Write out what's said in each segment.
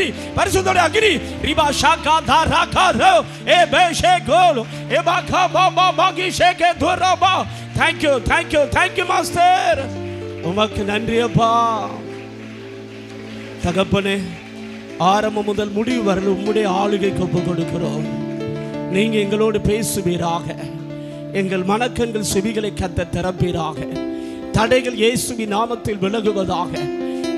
அக்னி பரிசுத்தோட அக்னி ரிபா ஷாகா தாரா காரோ ஏ பேஷே கோல் ஏ பா கா பா பா மாகி ஷே கே தோரா பா தேங்க்யூ தேங்க்யூ தேங்க்யூ மாஸ்டர் உமக்கு நன்றி அப்பா தகப்பனே ஆரம்பம் முதல் முடிவு வரல உம்முடைய ஆளுகை கொப்பு கொடுக்கிறோம் நீங்க எங்களோடு பேசுவீராக எங்கள் மணக்கங்கள் செவிகளை கத்த திறப்பீராக தடைகள் இயேசுவி நாமத்தில் விலகுவதாக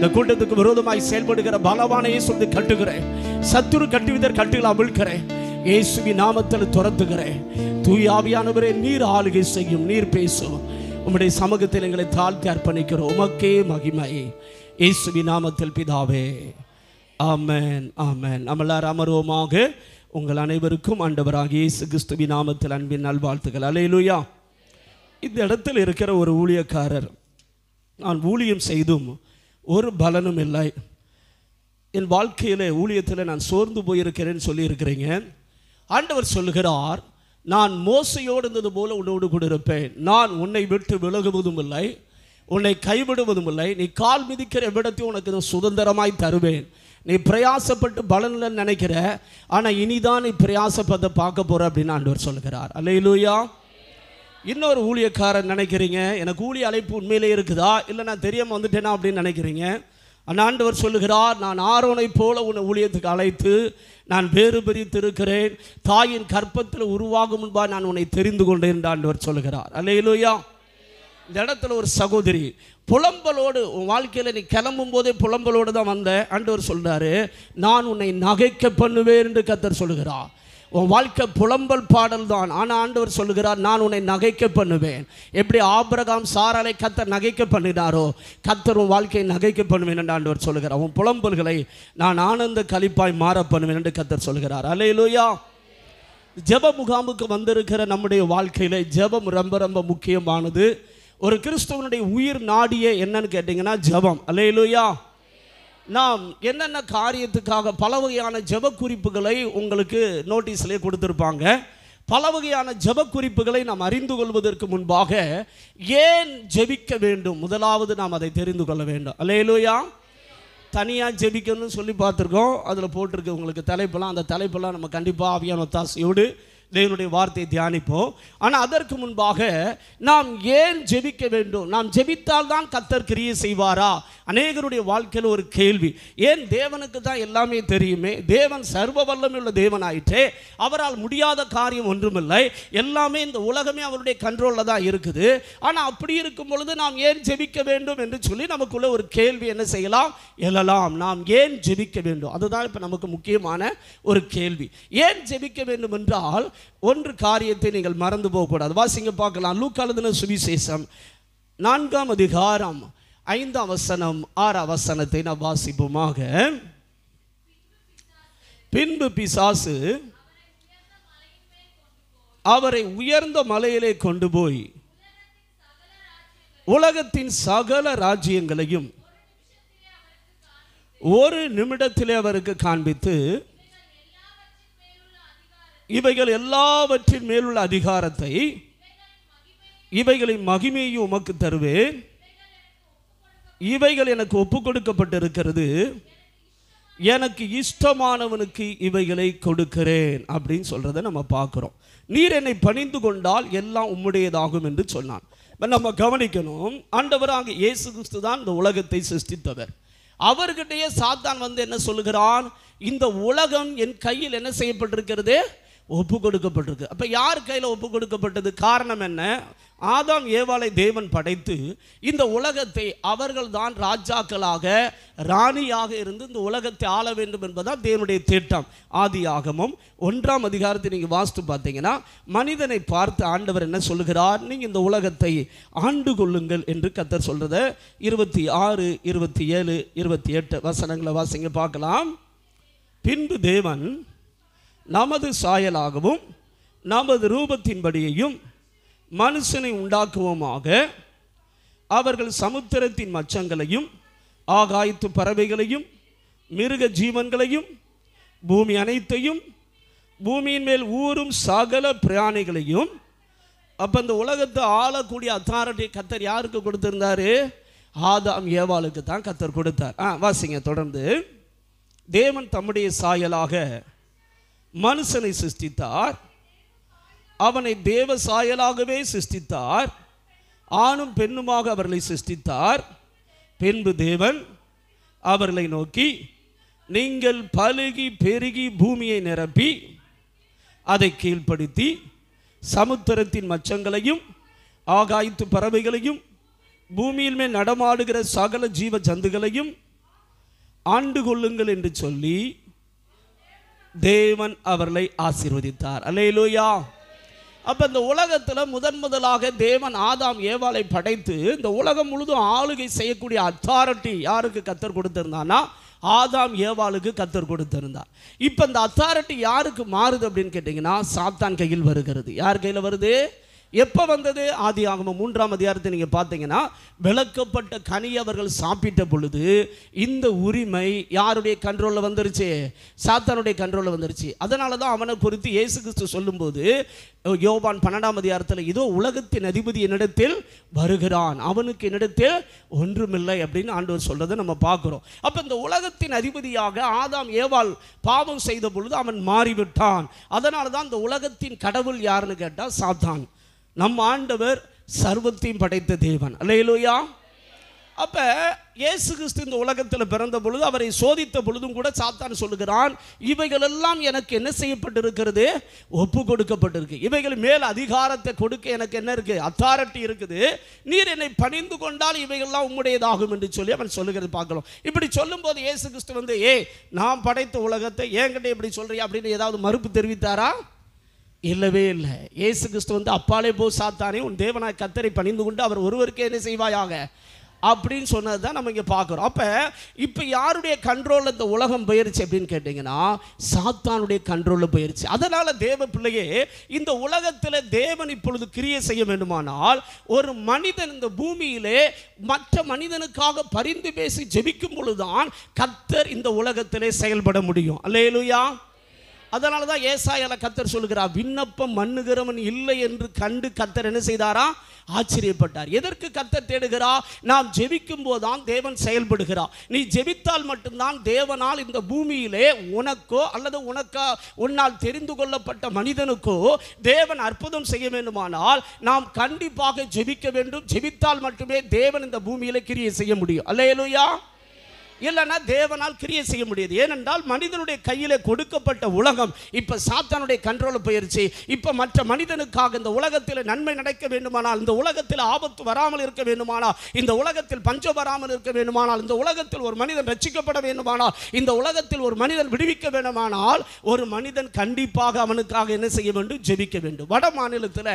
இந்த கூட்டத்துக்கு விரோதமாய் செயல்படுகிற பலவானையே சொல்லி கட்டுகிறேன் சத்துரு கட்டுவிதர் கட்டுகள் அமிழ்கிறேன் இயேசுவி நாமத்தில் துரத்துகிறேன் தூயாவியானவரே நீர் ஆளுகை செய்யும் நீர் பேசும் உம்முடைய சமூகத்தில் எங்களை தாழ்த்தி அர்ப்பணிக்கிறோம் உமக்கே மகிமை இயேசுவி நாமத்தில் பிதாவே ஆமேன் ஆமேன் நம்மளார் அமர்வமாக உங்கள் அனைவருக்கும் ஆண்டவராக இயேசு கிறிஸ்துவி நாமத்தில் அன்பின் நல்வாழ்த்துக்கள் அலையிலுயா இந்த இடத்தில் இருக்கிற ஒரு ஊழியக்காரர் நான் ஊழியம் செய்தும் ஒரு பலனும் இல்லை என் வாழ்க்கையில் ஊழியத்தில் நான் சோர்ந்து போயிருக்கிறேன்னு சொல்லியிருக்கிறீங்க ஆண்டவர் சொல்லுகிறார் நான் மோசையோடு இருந்தது போல உன்னோடு கூட இருப்பேன் நான் உன்னை விட்டு விலகுவதும் இல்லை உன்னை கைவிடுவதும் இல்லை நீ கால் மிதிக்கிற விடத்தையும் உனக்கு நான் சுதந்திரமாய் தருவேன் நீ பிரயாசப்பட்டு பலனில் நினைக்கிற ஆனால் இனிதான் நீ பிரயாசப்பட்ட பார்க்க போகிற அப்படின்னு ஆண்டவர் சொல்கிறார் அல்லையிலூயா இன்னொரு ஊழியக்காரன் நினைக்கிறீங்க எனக்கு ஊழிய அழைப்பு உண்மையிலே இருக்குதா இல்லை நான் தெரியாமல் வந்துட்டேனா அப்படின்னு நினைக்கிறீங்க அண்ணாண்டவர் சொல்லுகிறார் நான் ஆரோனை போல உன்னை ஊழியத்துக்கு அழைத்து நான் வேறு இருக்கிறேன் தாயின் கற்பத்தில் உருவாகும் முன்பா நான் உன்னை தெரிந்து கொண்டேன் என்று ஆண்டவர் சொல்லுகிறார் இல்லையா இந்த இடத்துல ஒரு சகோதரி புலம்பலோடு உன் வாழ்க்கையில் நீ கிளம்பும் போதே புலம்பலோடு தான் வந்த ஆண்டவர் சொல்கிறாரு நான் உன்னை நகைக்க பண்ணுவேன் என்று கத்தர் சொல்கிறார் உன் வாழ்க்கை புலம்பல் பாடல் தான் ஆனால் ஆண்டவர் சொல்லுகிறார் நான் உன்னை நகைக்க பண்ணுவேன் எப்படி ஆபிரகாம் சாராலை கத்தர் நகைக்க பண்ணினாரோ கத்தர் உன் வாழ்க்கையை நகைக்க பண்ணுவேன் என்று ஆண்டவர் சொல்லுகிறார் உன் புலம்பல்களை நான் ஆனந்த கழிப்பாய் மாற பண்ணுவேன் என்று கத்தர் சொல்லுகிறார் அலையிலோயா ஜெப முகாமுக்கு வந்திருக்கிற நம்முடைய வாழ்க்கையில் ஜெபம் ரொம்ப ரொம்ப முக்கியமானது ஒரு கிறிஸ்தவனுடைய உயிர் நாடியே என்னன்னு கேட்டிங்கன்னா ஜபம் அலையிலோயா நாம் என்னென்ன காரியத்துக்காக பல வகையான ஜப குறிப்புகளை உங்களுக்கு நோட்டீஸ்லேயே கொடுத்துருப்பாங்க பல வகையான ஜப குறிப்புகளை நாம் அறிந்து கொள்வதற்கு முன்பாக ஏன் ஜெபிக்க வேண்டும் முதலாவது நாம் அதை தெரிந்து கொள்ள வேண்டும் அலையலூயா தனியாக ஜெபிக்கணும்னு சொல்லி பார்த்துருக்கோம் அதில் போட்டிருக்கு உங்களுக்கு தலைப்பெல்லாம் அந்த தலைப்பெல்லாம் நம்ம கண்டிப்பாக ஆவியான ஒத்தாசையோடு தேவனுடைய வார்த்தையை தியானிப்போம் ஆனால் அதற்கு முன்பாக நாம் ஏன் ஜெபிக்க வேண்டும் நாம் ஜெபித்தால் தான் கத்தர் கிரியை செய்வாரா அநேகருடைய வாழ்க்கையில் ஒரு கேள்வி ஏன் தேவனுக்கு தான் எல்லாமே தெரியுமே தேவன் சர்வ வல்லமையுள்ள தேவன் ஆயிற்றே அவரால் முடியாத காரியம் ஒன்றுமில்லை எல்லாமே இந்த உலகமே அவருடைய கண்ட்ரோலில் தான் இருக்குது ஆனால் அப்படி இருக்கும் பொழுது நாம் ஏன் ஜெபிக்க வேண்டும் என்று சொல்லி நமக்குள்ள ஒரு கேள்வி என்ன செய்யலாம் எழலாம் நாம் ஏன் ஜெபிக்க வேண்டும் அதுதான் இப்போ நமக்கு முக்கியமான ஒரு கேள்வி ஏன் ஜெபிக்க வேண்டும் என்றால் ஒன்று காரியத்தை நீங்கள் மறந்து போகக்கூடாது வாசிங்க பார்க்கலாம் லூக்காலதின சுவிசேஷம் நான்காம் அதிகாரம் ஐந்தாம் வசனம் ஆறாம் வசனத்தை நாம் வாசிப்போமாக பின்பு பிசாசு அவரை உயர்ந்த மலையிலே கொண்டு போய் உலகத்தின் சகல ராஜ்யங்களையும் ஒரு நிமிடத்திலே அவருக்கு காண்பித்து இவைகள் எல்லாவற்றின் மேலுள்ள அதிகாரத்தை இவைகளின் மகிமையும் உமக்கு தருவேன் இவைகள் எனக்கு ஒப்பு கொடுக்கப்பட்டிருக்கிறது எனக்கு இஷ்டமானவனுக்கு இவைகளை கொடுக்கிறேன் அப்படின்னு சொல்கிறத நம்ம பார்க்குறோம் நீர் என்னை பணிந்து கொண்டால் எல்லாம் உம்முடையதாகும் என்று சொன்னான் இப்போ நம்ம கவனிக்கணும் அங்கே இயேசு கிறிஸ்து தான் இந்த உலகத்தை சிருஷ்டித்தவர் அவர்கிட்டயே சாத்தான் வந்து என்ன சொல்லுகிறான் இந்த உலகம் என் கையில் என்ன செய்யப்பட்டிருக்கிறது ஒப்பு கொடுக்கப்பட்டிருக்கு அப்போ யார் கையில் ஒப்பு கொடுக்கப்பட்டது காரணம் என்ன ஆதாம் ஏவாளை தேவன் படைத்து இந்த உலகத்தை அவர்கள் தான் ராஜாக்களாக ராணியாக இருந்து இந்த உலகத்தை ஆள வேண்டும் என்பதுதான் தேவனுடைய திட்டம் ஆதி ஆகமும் ஒன்றாம் அதிகாரத்தை நீங்கள் வாசித்து பார்த்தீங்கன்னா மனிதனை பார்த்து ஆண்டவர் என்ன சொல்லுகிறார் நீங்கள் இந்த உலகத்தை ஆண்டு கொள்ளுங்கள் என்று கத்தர் சொல்கிறத இருபத்தி ஆறு இருபத்தி ஏழு இருபத்தி எட்டு வசனங்களை வாசிங்க பார்க்கலாம் பின்பு தேவன் நமது சாயலாகவும் நமது ரூபத்தின்படியையும் மனுஷனை உண்டாக்குவோமாக அவர்கள் சமுத்திரத்தின் மச்சங்களையும் ஆகாயத்து பறவைகளையும் மிருக ஜீவன்களையும் பூமி அனைத்தையும் பூமியின் மேல் ஊறும் சகல பிராணிகளையும் அப்போ இந்த உலகத்தை ஆளக்கூடிய அத்தாரிட்டி கத்தர் யாருக்கு கொடுத்துருந்தாரு ஆதாம் ஏவாளுக்கு தான் கத்தர் கொடுத்தார் ஆ வாசிங்க தொடர்ந்து தேவன் தம்முடைய சாயலாக மனுஷனை சிருஷ்டித்தார் அவனை தேவ சாயலாகவே சிருஷ்டித்தார் ஆணும் பெண்ணுமாக அவர்களை சிருஷ்டித்தார் பின்பு தேவன் அவர்களை நோக்கி நீங்கள் பழுகி பெருகி பூமியை நிரப்பி அதை கீழ்ப்படுத்தி சமுத்திரத்தின் மச்சங்களையும் ஆகாய்த்து பறவைகளையும் பூமியில் மேல் நடமாடுகிற சகல ஜீவ ஜந்துகளையும் ஆண்டு கொள்ளுங்கள் என்று சொல்லி தேவன் அவர்களை ஆசீர்வதித்தார் அலையிலூயா அப்போ இந்த உலகத்தில் முதன் முதலாக தேவன் ஆதாம் ஏவாலை படைத்து இந்த உலகம் முழுதும் ஆளுகை செய்யக்கூடிய அத்தாரிட்டி யாருக்கு கத்தர் கொடுத்திருந்தானா ஆதாம் ஏவாளுக்கு கத்தர் கொடுத்திருந்தார் இப்போ இந்த அத்தாரிட்டி யாருக்கு மாறுது அப்படின்னு கேட்டிங்கன்னா சாத்தான் கையில் வருகிறது யார் கையில் வருது எப்போ வந்தது ஆதி ஆகும மூன்றாம் அதிகாரத்தை நீங்கள் பார்த்தீங்கன்னா விளக்கப்பட்ட கனி அவர்கள் சாப்பிட்ட பொழுது இந்த உரிமை யாருடைய கண்ட்ரோலில் வந்துருச்சு சாத்தானுடைய கண்ட்ரோலில் வந்துருச்சு அதனால தான் அவனை குறித்து இயேசு கிறிஸ்து சொல்லும்போது யோபான் பன்னெண்டாம் அதிகாரத்தில் இதோ உலகத்தின் அதிபதி என்னிடத்தில் வருகிறான் அவனுக்கு என்னிடத்தில் ஒன்றுமில்லை அப்படின்னு ஆண்டவர் சொல்கிறத நம்ம பார்க்குறோம் அப்போ இந்த உலகத்தின் அதிபதியாக ஆதாம் ஏவால் பாவம் செய்த பொழுது அவன் மாறிவிட்டான் அதனால தான் இந்த உலகத்தின் கடவுள் யாருன்னு கேட்டால் சாத்தான் நம் ஆண்டவர் சர்வத்தையும் படைத்த தேவன் அல்லையிலோயா அப்போ இயேசு கிறிஸ்து இந்த உலகத்தில் பிறந்த பொழுது அவரை சோதித்த பொழுதும் கூட சாத்தான் சொல்லுகிறான் இவைகளெல்லாம் எனக்கு என்ன செய்யப்பட்டிருக்கிறது ஒப்பு கொடுக்கப்பட்டிருக்கு இவைகள் மேல் அதிகாரத்தை கொடுக்க எனக்கு என்ன இருக்குது அத்தாரிட்டி இருக்குது நீர் என்னை பணிந்து கொண்டால் இவைகள்லாம் உம்முடையதாகும் என்று சொல்லி அவன் சொல்லுகிறது பார்க்கலாம் இப்படி சொல்லும்போது இயேசு கிறிஸ்து வந்து ஏ நான் படைத்த உலகத்தை ஏங்கிட்ட இப்படி சொல்றியா அப்படின்னு ஏதாவது மறுப்பு தெரிவித்தாரா இல்லவே இல்லை ஏசு கிறிஸ்து வந்து அப்பாலே போ சாத்தானே உன் தேவனாய் கத்தரை பணிந்து கொண்டு அவர் ஒருவருக்கு என்ன செய்வாயாக அப்படின்னு சொன்னது தான் நம்ம இங்கே பார்க்குறோம் அப்போ இப்போ யாருடைய கண்ட்ரோலில் இந்த உலகம் போயிருச்சு அப்படின்னு கேட்டிங்கன்னா சாத்தானுடைய கண்ட்ரோலில் போயிருச்சு அதனால் தேவ பிள்ளையே இந்த உலகத்தில் தேவன் இப்பொழுது கிரியை செய்ய வேண்டுமானால் ஒரு மனிதன் இந்த பூமியிலே மற்ற மனிதனுக்காக பரிந்து பேசி ஜெபிக்கும் பொழுதுதான் கத்தர் இந்த உலகத்திலே செயல்பட முடியும் அல்லேலுயா அதனால தான் ஏசாயால கத்தர் சொல்லுகிறார் விண்ணப்பம் மண்ணுகிறவன் இல்லை என்று கண்டு கத்தர் என்ன செய்தாரா ஆச்சரியப்பட்டார் எதற்கு கத்தர் தேடுகிறா நாம் ஜெபிக்கும் போதுதான் தேவன் செயல்படுகிறார் நீ ஜெபித்தால் மட்டும்தான் தேவனால் இந்த பூமியிலே உனக்கோ அல்லது உனக்கா உன்னால் தெரிந்து கொள்ளப்பட்ட மனிதனுக்கோ தேவன் அற்புதம் செய்ய வேண்டுமானால் நாம் கண்டிப்பாக ஜெபிக்க வேண்டும் ஜெபித்தால் மட்டுமே தேவன் இந்த பூமியிலே கிரியை செய்ய முடியும் அல்லையலுயா இல்லைன்னா தேவனால் கிரியை செய்ய முடியாது ஏனென்றால் மனிதனுடைய கையில் கொடுக்கப்பட்ட உலகம் இப்போ சாத்தானுடைய கண்ட்ரோல் போயிருச்சு இப்போ மற்ற மனிதனுக்காக இந்த உலகத்தில் நன்மை நடக்க வேண்டுமானால் இந்த உலகத்தில் ஆபத்து வராமல் இருக்க வேண்டுமானால் இந்த உலகத்தில் பஞ்சம் வராமல் இருக்க வேண்டுமானால் இந்த உலகத்தில் ஒரு மனிதன் ரட்சிக்கப்பட வேண்டுமானால் இந்த உலகத்தில் ஒரு மனிதன் விடுவிக்க வேண்டுமானால் ஒரு மனிதன் கண்டிப்பாக அவனுக்காக என்ன செய்ய வேண்டும் ஜெபிக்க வேண்டும் வட மாநிலத்தில்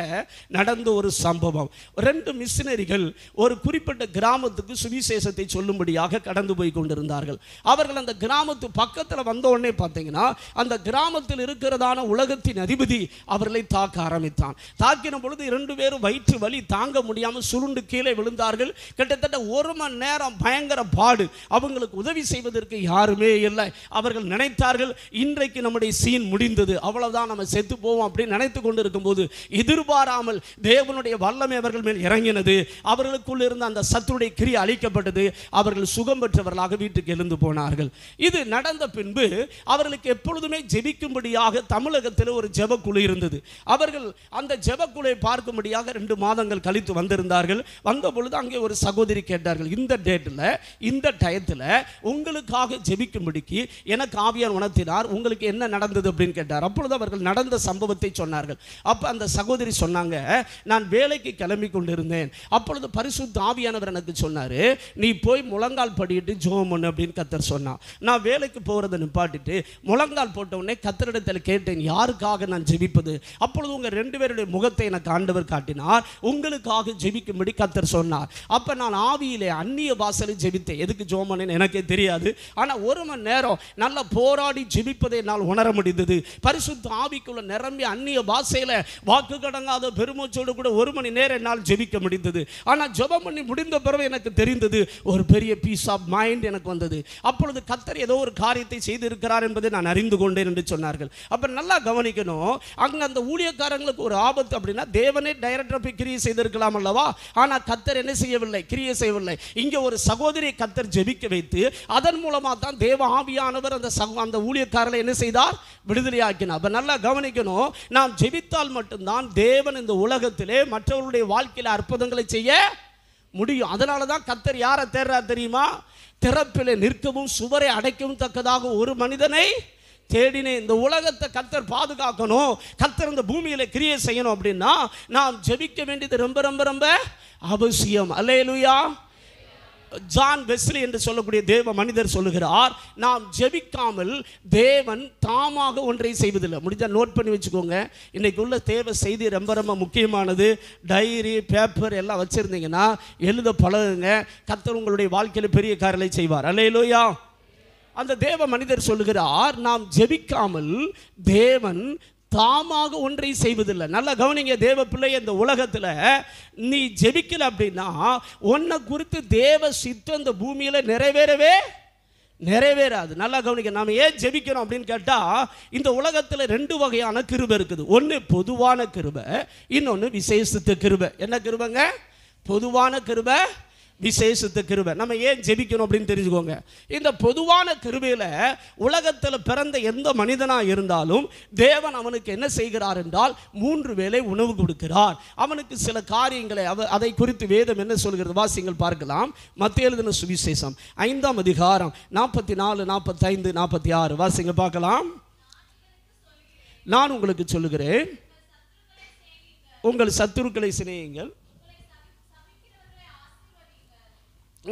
நடந்த ஒரு சம்பவம் ரெண்டு மிஷினரிகள் ஒரு குறிப்பிட்ட கிராமத்துக்கு சுவிசேஷத்தை சொல்லும்படியாக கடந்து போய் கொண்டு இருந்தார்கள் அவர்கள் அந்த கிராமத்து பக்கத்தில் வந்தோடனே பார்த்தீங்கன்னா அந்த கிராமத்தில் இருக்கிறதான உலகத்தின் அதிபதி அவர்களை தாக்க ஆரம்பித்தான் தாக்கின பொழுது இரண்டு பேரும் வயிற்று வலி தாங்க முடியாமல் சுருண்டு கீழே விழுந்தார்கள் கிட்டத்தட்ட ஒரு மணி நேரம் பயங்கர பாடு அவங்களுக்கு உதவி செய்வதற்கு யாருமே இல்லை அவர்கள் நினைத்தார்கள் இன்றைக்கு நம்முடைய சீன் முடிந்தது அவ்வளவுதான் நம்ம செத்து போவோம் அப்படின்னு நினைத்து கொண்டு இருக்கும்போது எதிர்பாராமல் தேவனுடைய வல்லமை அவர்கள் மேல் இறங்கினது அவர்களுக்குள் இருந்த அந்த சத்துடைய கிரி அழிக்கப்பட்டது அவர்கள் சுகம் பெற்றவர்களாக வீட்டுக்கு எழுந்து போனார்கள் இது நடந்த பின்பு அவர்களுக்கு எப்பொழுதுமே ஜெபிக்கும்படியாக தமிழகத்தில் ஒரு ஜெபக்குழு இருந்தது அவர்கள் அந்த ஜெபக்குழை பார்க்கும்படியாக ரெண்டு மாதங்கள் கழித்து வந்திருந்தார்கள் வந்த பொழுது அங்கே ஒரு சகோதரி கேட்டார்கள் இந்த டேட்டில் இந்த டயத்தில் உங்களுக்காக ஜெபிக்கும்படிக்கு எனக்கு ஆவியார் உணர்த்தினார் உங்களுக்கு என்ன நடந்தது அப்படின்னு கேட்டார் அப்பொழுது அவர்கள் நடந்த சம்பவத்தை சொன்னார்கள் அப்போ அந்த சகோதரி சொன்னாங்க நான் வேலைக்கு கிளம்பி கொண்டிருந்தேன் அப்பொழுது பரிசு ஆவியானவர் எனக்கு சொன்னார் நீ போய் முழங்கால் படிட்டு ஜோம் ஒன்று ஒன்று அப்படின்னு கத்தர் சொன்னான் நான் வேலைக்கு போகிறத நிப்பாட்டிட்டு முழங்கால் போட்ட உடனே கத்தரிடத்தில் கேட்டேன் யாருக்காக நான் ஜெபிப்பது அப்பொழுது உங்கள் ரெண்டு பேருடைய முகத்தை எனக்கு ஆண்டவர் காட்டினார் உங்களுக்காக ஜெபிக்கும்படி கத்தர் சொன்னார் அப்போ நான் ஆவியிலே அந்நிய வாசலில் ஜெபித்தேன் எதுக்கு ஜோமனேன்னு எனக்கே தெரியாது ஆனால் ஒரு மணி நேரம் நல்லா போராடி ஜெபிப்பதை என்னால் உணர முடிந்தது பரிசுத்த ஆவிக்குள்ள நிரம்பி அந்நிய பாசையில் வாக்கு கடங்காத பெருமூச்சோடு கூட ஒரு மணி நேரம் என்னால் ஜெபிக்க முடிந்தது ஆனால் ஜெபம் பண்ணி முடிந்த பிறகு எனக்கு தெரிந்தது ஒரு பெரிய பீஸ் ஆஃப் மைண்ட் எனக்கு எனக்கு வந்தது அப்பொழுது கத்தர் ஏதோ ஒரு காரியத்தை செய்திருக்கிறார் என்பதை நான் அறிந்து கொண்டேன் என்று சொன்னார்கள் அப்போ நல்லா கவனிக்கணும் அங்கே அந்த ஊழியக்காரங்களுக்கு ஒரு ஆபத்து அப்படின்னா தேவனே டைரக்டாக போய் கிரியை செய்திருக்கலாம் அல்லவா ஆனால் கத்தர் என்ன செய்யவில்லை கிரியை செய்யவில்லை இங்கே ஒரு சகோதரியை கத்தர் ஜெபிக்க வைத்து அதன் மூலமாக தான் தேவ ஆவியானவர் அந்த சகோ அந்த ஊழியக்காரர்களை என்ன செய்தார் விடுதலையாக்கினார் அப்போ நல்லா கவனிக்கணும் நாம் ஜெபித்தால் மட்டும்தான் தேவன் இந்த உலகத்திலே மற்றவர்களுடைய வாழ்க்கையில் அற்புதங்களை செய்ய முடியும் அதனால தான் கத்தர் யாரை தேர்றார் தெரியுமா திறப்பில் நிற்கவும் சுவரை அடைக்கவும் தக்கதாக ஒரு மனிதனை தேடினேன் இந்த உலகத்தை கத்தர் பாதுகாக்கணும் கத்தர் இந்த பூமியில் கிரியை செய்யணும் அப்படின்னா நாம் ஜெபிக்க வேண்டியது ரொம்ப ரொம்ப ரொம்ப அவசியம் அல்லையலுயா ஜான் வெஸ்லி என்று சொல்லக்கூடிய தேவ மனிதர் சொல்லுகிறார் நாம் ஜெபிக்காமல் தேவன் தாமாக ஒன்றை செய்வதில்லை முடிஞ்சால் நோட் பண்ணி வச்சுக்கோங்க இன்றைக்கு உள்ள தேவை செய்தி ரொம்ப ரொம்ப முக்கியமானது டைரி பேப்பர் எல்லாம் வச்சுருந்தீங்கன்னா எழுத பழகுங்க கத்தர் உங்களுடைய வாழ்க்கையில் பெரிய காரலை செய்வார் அல்லையிலோயா அந்த தேவ மனிதர் சொல்லுகிறார் நாம் ஜெபிக்காமல் தேவன் தாமாக ஒன்றை செய்வதில்லை நல்லா கவனிங்க தேவ பிள்ளை இந்த உலகத்தில் நீ ஜெபிக்கல அப்படின்னா உன்னை குறித்து தேவ சித்தம் இந்த பூமியில் நிறைவேறவே நிறைவேறாது நல்லா கவனிக்க நாம் ஏன் ஜெபிக்கிறோம் அப்படின்னு கேட்டால் இந்த உலகத்தில் ரெண்டு வகையான கிருபை இருக்குது ஒன்று பொதுவான கிருபை இன்னொன்று விசேஷத்து கிருபை என்ன கிருபைங்க பொதுவான கிருபை விசேஷித்த கிருபை நம்ம ஏன் ஜெபிக்கணும் அப்படின்னு தெரிஞ்சுக்கோங்க இந்த பொதுவான கிருபையில் உலகத்தில் பிறந்த எந்த மனிதனாக இருந்தாலும் தேவன் அவனுக்கு என்ன செய்கிறார் என்றால் மூன்று வேளை உணவு கொடுக்கிறார் அவனுக்கு சில காரியங்களை அவ அதை குறித்து வேதம் என்ன சொல்கிறது வாசியங்கள் பார்க்கலாம் மத்திய எழுதின சுவிசேஷம் ஐந்தாம் அதிகாரம் நாற்பத்தி நாலு நாற்பத்தைந்து நாற்பத்தி ஆறு வாசிங்க பார்க்கலாம் நான் உங்களுக்கு சொல்லுகிறேன் உங்கள் சத்துருக்களை சிணையுங்கள்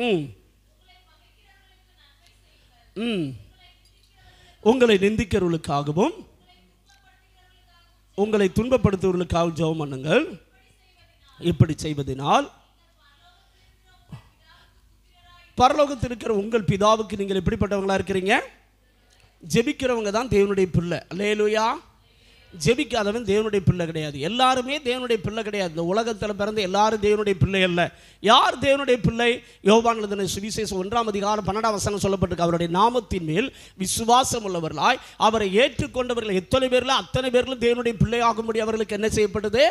ம் ம் உங்களை நிந்திக்கிறவர்களுக்காகவும் உங்களை துன்பப்படுத்துவர்களுக்காக ஜெபம் பண்ணுங்கள் இப்படி செய்வதனால் பரலோகத்தில் இருக்கிற உங்கள் பிதாவுக்கு நீங்கள் எப்படிப்பட்டவங்களா இருக்கிறீங்க ஜெபிக்கிறவங்க தான் தேவனுடைய பிள்ளை அல்லேலுயா ஜெபிக்காதவன் தேவனுடைய பிள்ளை கிடையாது எல்லாருமே தேவனுடைய பிள்ளை கிடையாது இந்த உலகத்தில் பிறந்த எல்லாரும் தேவனுடைய பிள்ளை அல்ல யார் தேவனுடைய பிள்ளை யோகானதன சுவிசேஷம் ஒன்றாம் அதிகாரம் பன்னெண்டாம் வசனம் சொல்லப்பட்டிருக்கு அவருடைய நாமத்தின் மேல் விசுவாசம் உள்ளவர்களாய் அவரை ஏற்றுக்கொண்டவர்கள் எத்தனை பேரில் அத்தனை பேர்களும் தேவனுடைய பிள்ளை ஆகும்படி அவர்களுக்கு என்ன செய்யப்பட்டது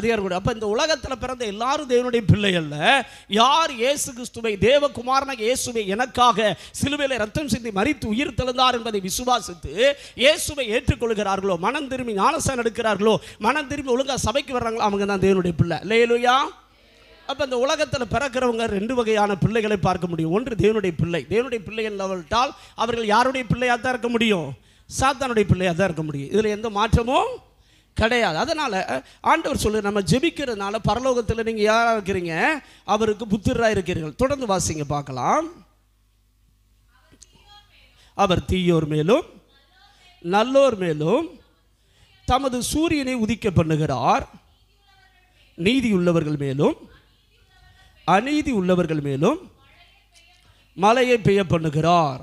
அதிகாரம் கூட அப்போ இந்த உலகத்தில் பிறந்த எல்லாரும் தேவனுடைய பிள்ளை அல்ல யார் இயேசு கிறிஸ்துவை தேவகுமாரனாக இயேசுவை எனக்காக சிலுவையில் ரத்தம் சிந்தி மறித்து உயிர் தெழுந்தார் என்பதை விசுவாசித்து இயேசுவை ஏற்றுக்கொள்கிறார்களோ மனம் திரும்பி ஞானசான் எடுக்கிறார்களோ மனம் திரும்பி ஒழுங்காக சபைக்கு வர்றாங்களோ அவங்க தான் தேவனுடைய பிள்ளை லேலுயா அப்போ இந்த உலகத்தில் பிறக்கிறவங்க ரெண்டு வகையான பிள்ளைகளை பார்க்க முடியும் ஒன்று தேவனுடைய பிள்ளை தேவனுடைய பிள்ளைகள் லெவல்ட்டால் அவர்கள் யாருடைய பிள்ளையாக தான் இருக்க முடியும் சாத்தானுடைய பிள்ளையாக தான் இருக்க முடியும் இதில் எந்த மாற்றமும் கிடையாது அதனால் ஆண்டவர் சொல்லு நம்ம ஜெபிக்கிறதுனால பரலோகத்தில் நீங்கள் யாராக இருக்கிறீங்க அவருக்கு புத்திராக இருக்கிறீர்கள் தொடர்ந்து வாசிங்க பார்க்கலாம் அவர் தீயோர் மேலும் நல்லோர் மேலும் தமது சூரியனை உதிக்க பண்ணுகிறார் நீதி உள்ளவர்கள் மேலும் அநீதி உள்ளவர்கள் மேலும் மலையை பெய்ய பண்ணுகிறார்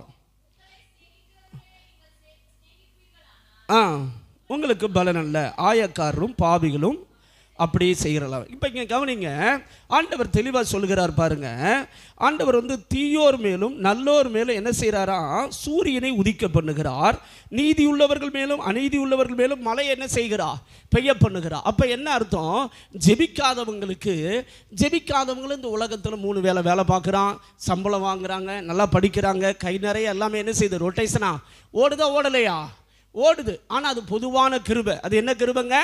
ஆ உங்களுக்கு பலன் அல்ல ஆயக்காரரும் பாவிகளும் அப்படியே செய்கிறலாம் இப்போ இங்கே கவனிங்க ஆண்டவர் தெளிவாக சொல்கிறார் பாருங்க ஆண்டவர் வந்து தீயோர் மேலும் நல்லோர் மேலும் என்ன செய்கிறாரா சூரியனை உதிக்க பண்ணுகிறார் நீதி உள்ளவர்கள் மேலும் அநீதி உள்ளவர்கள் மேலும் மழை என்ன செய்கிறா பெய்ய பண்ணுகிறா அப்போ என்ன அர்த்தம் ஜெபிக்காதவங்களுக்கு ஜெபிக்காதவங்களும் இந்த உலகத்தில் மூணு வேலை வேலை பார்க்குறான் சம்பளம் வாங்குறாங்க நல்லா படிக்கிறாங்க கை நிறைய எல்லாமே என்ன செய்யுது ரொட்டேஷனா ஓடுதா ஓடலையா ஓடுது ஆனால் அது பொதுவான கிருபை அது என்ன கிருபைங்க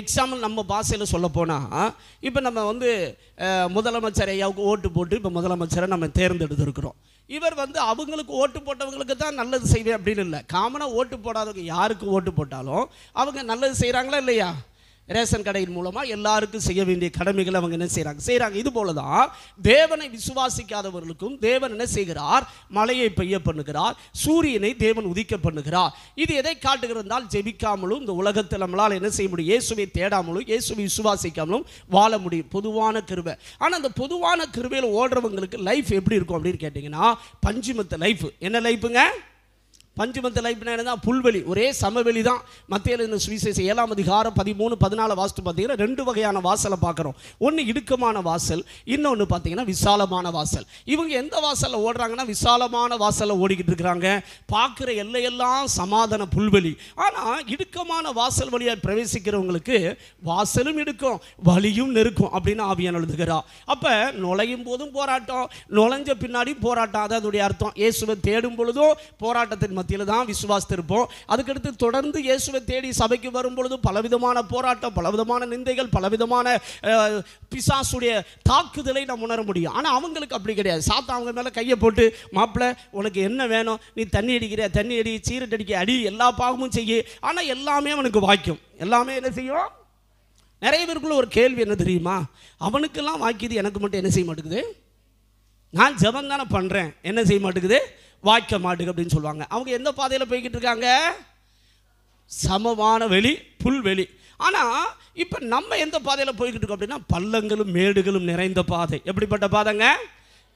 எக்ஸாம்பிள் நம்ம பாஷையில் சொல்ல போனால் இப்போ நம்ம வந்து முதலமைச்சர் ஐயாவுக்கு ஓட்டு போட்டு இப்போ முதலமைச்சரை நம்ம தேர்ந்தெடுத்துருக்குறோம் இவர் வந்து அவங்களுக்கு ஓட்டு போட்டவங்களுக்கு தான் நல்லது செய்வேன் அப்படின்னு இல்லை காமனாக ஓட்டு போடாதவங்க யாருக்கு ஓட்டு போட்டாலும் அவங்க நல்லது செய்கிறாங்களா இல்லையா ரேஷன் கடையின் மூலமாக எல்லாருக்கும் செய்ய வேண்டிய கடமைகளை அவங்க என்ன செய்கிறாங்க செய்கிறாங்க இது போல தான் தேவனை விசுவாசிக்காதவர்களுக்கும் தேவன் என்ன செய்கிறார் மழையை பெய்ய பண்ணுகிறார் சூரியனை தேவன் உதிக்க பண்ணுகிறார் இது எதை காட்டுகிறதால் ஜெபிக்காமலும் இந்த உலகத்தில் நம்மளால் என்ன செய்ய முடியும் இயேசுவை தேடாமலும் இயேசுவை விசுவாசிக்காமலும் வாழ முடியும் பொதுவான கிருவை ஆனால் அந்த பொதுவான கிருவையில் ஓடுறவங்களுக்கு லைஃப் எப்படி இருக்கும் அப்படின்னு கேட்டிங்கன்னா பஞ்சிமத்த லைஃப் என்ன லைஃபுங்க பஞ்சமத்து லைஃப் தான் புல்வெளி ஒரே சமவெளி தான் மத்திய இந்த சுவிசேஷ ஏழாம் அதிகாரம் பதிமூணு பதினாலு வாசல் பார்த்தீங்கன்னா ரெண்டு வகையான வாசலை பார்க்குறோம் ஒன்று இடுக்கமான வாசல் இன்னொன்று பார்த்தீங்கன்னா விசாலமான வாசல் இவங்க எந்த வாசலில் ஓடுறாங்கன்னா விசாலமான வாசலில் ஓடிக்கிட்டு இருக்கிறாங்க பார்க்குற எல்லையெல்லாம் சமாதான புல்வெளி ஆனால் இடுக்கமான வாசல் வழியாக பிரவேசிக்கிறவங்களுக்கு வாசலும் இடுக்கும் வழியும் நெருக்கும் அப்படின்னு ஆவியான் எழுதுகிறா அப்போ நுழையும் போதும் போராட்டம் நுழைஞ்ச பின்னாடி போராட்டம் அதனுடைய அர்த்தம் இயேசுவை தேடும் பொழுதும் போராட்டத்தின் மத்தியில் தான் விசுவாசித்திருப்போம் அதுக்கடுத்து தொடர்ந்து இயேசுவை தேடி சபைக்கு வரும்பொழுது பலவிதமான போராட்டம் பலவிதமான நிந்தைகள் பலவிதமான பிசாசுடைய தாக்குதலை நம்ம உணர முடியும் ஆனால் அவங்களுக்கு அப்படி கிடையாது சாத்தா அவங்க மேலே கையை போட்டு மாப்பிள்ளை உனக்கு என்ன வேணும் நீ தண்ணி அடிக்கிற தண்ணி அடி சீரட் அடிக்க அடி எல்லா பாகமும் செய்ய ஆனால் எல்லாமே அவனுக்கு வாய்க்கும் எல்லாமே என்ன செய்யும் நிறைய பேருக்குள்ள ஒரு கேள்வி என்ன தெரியுமா அவனுக்கெல்லாம் வாக்கியது எனக்கு மட்டும் என்ன செய்ய மாட்டேங்குது நான் ஜபம் தானே பண்ணுறேன் என்ன செய்ய மாட்டேங்குது வாய்க்க மாட்டுக்கு அப்படின்னு சொல்லுவாங்க அவங்க எந்த பாதையில் போய்கிட்டு இருக்காங்க சமமான வெளி புல்வெளி ஆனால் இப்போ நம்ம எந்த பாதையில் போய்கிட்டு இருக்கோம் அப்படின்னா பள்ளங்களும் மேடுகளும் நிறைந்த பாதை எப்படிப்பட்ட பாதைங்க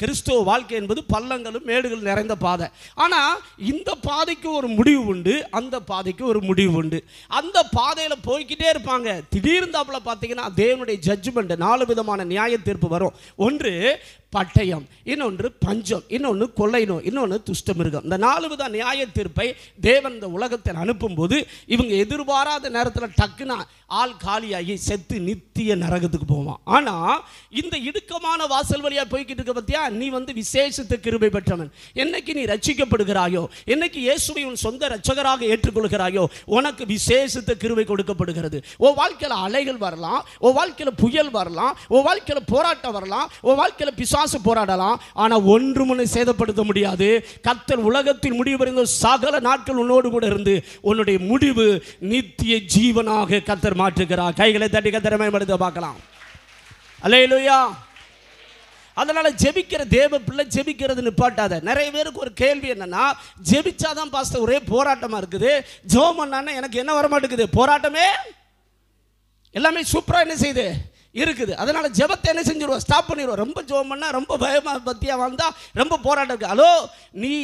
கிறிஸ்துவ வாழ்க்கை என்பது பள்ளங்களும் மேடுகள் நிறைந்த பாதை ஆனால் இந்த பாதைக்கு ஒரு முடிவு உண்டு அந்த பாதைக்கு ஒரு முடிவு உண்டு அந்த பாதையில் போய்கிட்டே இருப்பாங்க திடீர்ந்தாப்பில் பார்த்தீங்கன்னா தேவனுடைய ஜட்ஜ்மெண்ட் நாலு விதமான நியாய தீர்ப்பு வரும் ஒன்று பட்டயம் இன்னொன்று பஞ்சம் இன்னொன்று கொள்ளை நோய் இன்னொன்று துஷ்ட மிருகம் இந்த நாலுவித நியாய தீர்ப்பை தேவன் இந்த உலகத்தில் அனுப்பும்போது இவங்க எதிர்பாராத நேரத்தில் டக்குனா ஆள் காலியாகி செத்து நித்திய நரகத்துக்கு போவான் ஆனால் இந்த இடுக்கமான வாசல் வழியாக போய்கிட்டு இருக்க பத்தியா நீ வந்து விசேஷத்தை கிருபை பெற்றவன் என்னைக்கு நீ ரட்சிக்கப்படுகிறாயோ என்னைக்கு இயேசுவை உன் சொந்த ரட்சகராக ஏற்றுக்கொள்கிறாயோ உனக்கு விசேஷத்தை கிருபை கொடுக்கப்படுகிறது ஓ வாழ்க்கையில் அலைகள் வரலாம் ஓ வாழ்க்கையில் புயல் வரலாம் ஓ வாழ்க்கையில் போராட்டம் வரலாம் ஓ வாழ்க்கையில் பிசா பிசாசு போராடலாம் ஆனால் ஒன்று மணி சேதப்படுத்த முடியாது கத்தர் உலகத்தில் முடிவடைந்த சகல நாட்கள் உன்னோடு கூட இருந்து உன்னுடைய முடிவு நித்திய ஜீவனாக கத்தர் மாற்றுகிறார் கைகளை தட்டி கத்தரை மேம்படுத்த பார்க்கலாம் அலையிலுயா அதனால் ஜெபிக்கிற தேவ பிள்ளை ஜெபிக்கிறது நிப்பாட்டாத நிறைய பேருக்கு ஒரு கேள்வி என்னென்னா ஜெபிச்சாதான் பாஸ்த ஒரே போராட்டமாக இருக்குது ஜோம் எனக்கு என்ன வரமாட்டேங்குது போராட்டமே எல்லாமே சூப்பராக என்ன செய்யுது இருக்குது அதனால் ஜபத்தை என்ன செஞ்சிருவோம் ஸ்டாப் பண்ணிடுவோம் ரொம்ப ஜோம் பண்ணால் ரொம்ப பயமா பத்தியாக வந்தால் ரொம்ப போராட்டம் இருக்குது அதோ நீ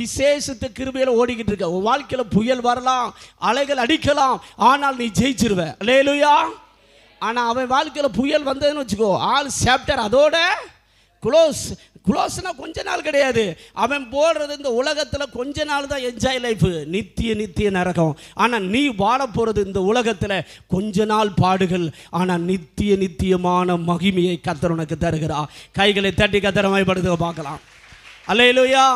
விசேஷத்து கிருபையில் ஓடிக்கிட்டு இருக்க உன் வாழ்க்கையில் புயல் வரலாம் அலைகள் அடிக்கலாம் ஆனால் நீ ஜெயிச்சிருவ லேலுயா ஆனால் அவன் வாழ்க்கையில் புயல் வந்ததுன்னு வச்சுக்கோ ஆள் சாப்டர் அதோட குளோஸ் குளோஸ்னா கொஞ்ச நாள் கிடையாது அவன் போடுறது இந்த உலகத்தில் கொஞ்ச நாள் தான் என்ஜாய் லைஃப் நித்திய நித்திய நரகம் ஆனால் நீ வாழ போகிறது இந்த உலகத்தில் கொஞ்ச நாள் பாடுகள் ஆனால் நித்திய நித்தியமான மகிமையை கத்தர் உனக்கு தருகிறா கைகளை தட்டி கத்தரமாய்ப்படுத்த பார்க்கலாம் அல்லையிலுயா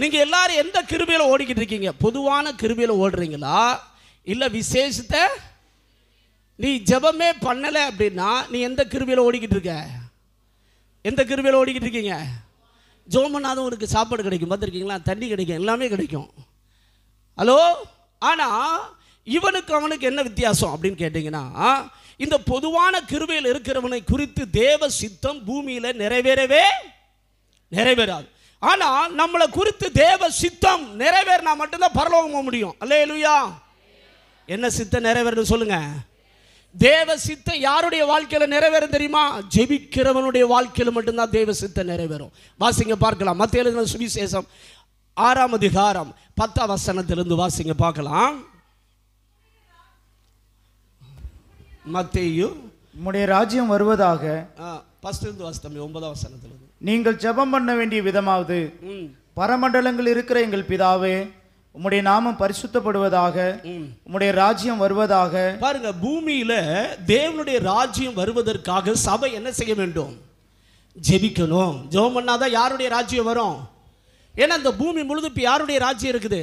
நீங்கள் எல்லாரும் எந்த கிருபியில் ஓடிக்கிட்டு இருக்கீங்க பொதுவான கிருபியில் ஓடுறீங்களா இல்லை விசேஷத்தை நீ ஜபமே பண்ணலை அப்படின்னா நீ எந்த கிருபியில் ஓடிக்கிட்டு இருக்க எந்த கிருவையில் ஓடிக்கிட்டு இருக்கீங்க ஜோமனாதும் உங்களுக்கு சாப்பாடு கிடைக்கும் பார்த்துருக்கீங்களா தண்ணி கிடைக்கும் எல்லாமே கிடைக்கும் ஹலோ ஆனால் இவனுக்கு அவனுக்கு என்ன வித்தியாசம் அப்படின்னு கேட்டிங்கன்னா இந்த பொதுவான கிருவையில் இருக்கிறவனை குறித்து தேவ சித்தம் பூமியில் நிறைவேறவே நிறைவேறாது ஆனால் நம்மளை குறித்து தேவ சித்தம் நிறைவேறினா மட்டும்தான் பரலோகம் போக முடியும் அல்ல என்ன சித்தம் நிறைவேறணும் சொல்லுங்கள் தேவ சித்த யாருடைய வாழ்க்கையில் நிறைவேறும் தெரியுமா ஜெபிக்கிறவனுடைய வாழ்க்கையில் மட்டும்தான் தேவ சித்த நிறைவேறும் வாசிங்க பார்க்கலாம் மத்திய எழுதின சுவிசேஷம் ஆறாம் அதிகாரம் பத்தாம் வசனத்திலிருந்து வாசிங்க பார்க்கலாம் மத்தேயு உம்முடைய ராஜ்யம் வருவதாக இருந்து வாசித்தம்பி ஒன்பதாம் வசனத்திலிருந்து நீங்கள் ஜெபம் பண்ண வேண்டிய விதமாவது பரமண்டலங்கள் இருக்கிற எங்கள் பிதாவே உம்முடைய நாமம் பரிசுத்தப்படுவதாக உம்முடைய ராஜ்யம் வருவதாக பாருங்க பூமியில தேவனுடைய ராஜ்யம் வருவதற்காக சபை என்ன செய்ய வேண்டும் ஜெபிக்கணும் ஜெபம் பண்ணாதான் யாருடைய ராஜ்யம் வரும் ஏன்னா இந்த பூமி முழுது இப்போ யாருடைய ராஜ்யம் இருக்குது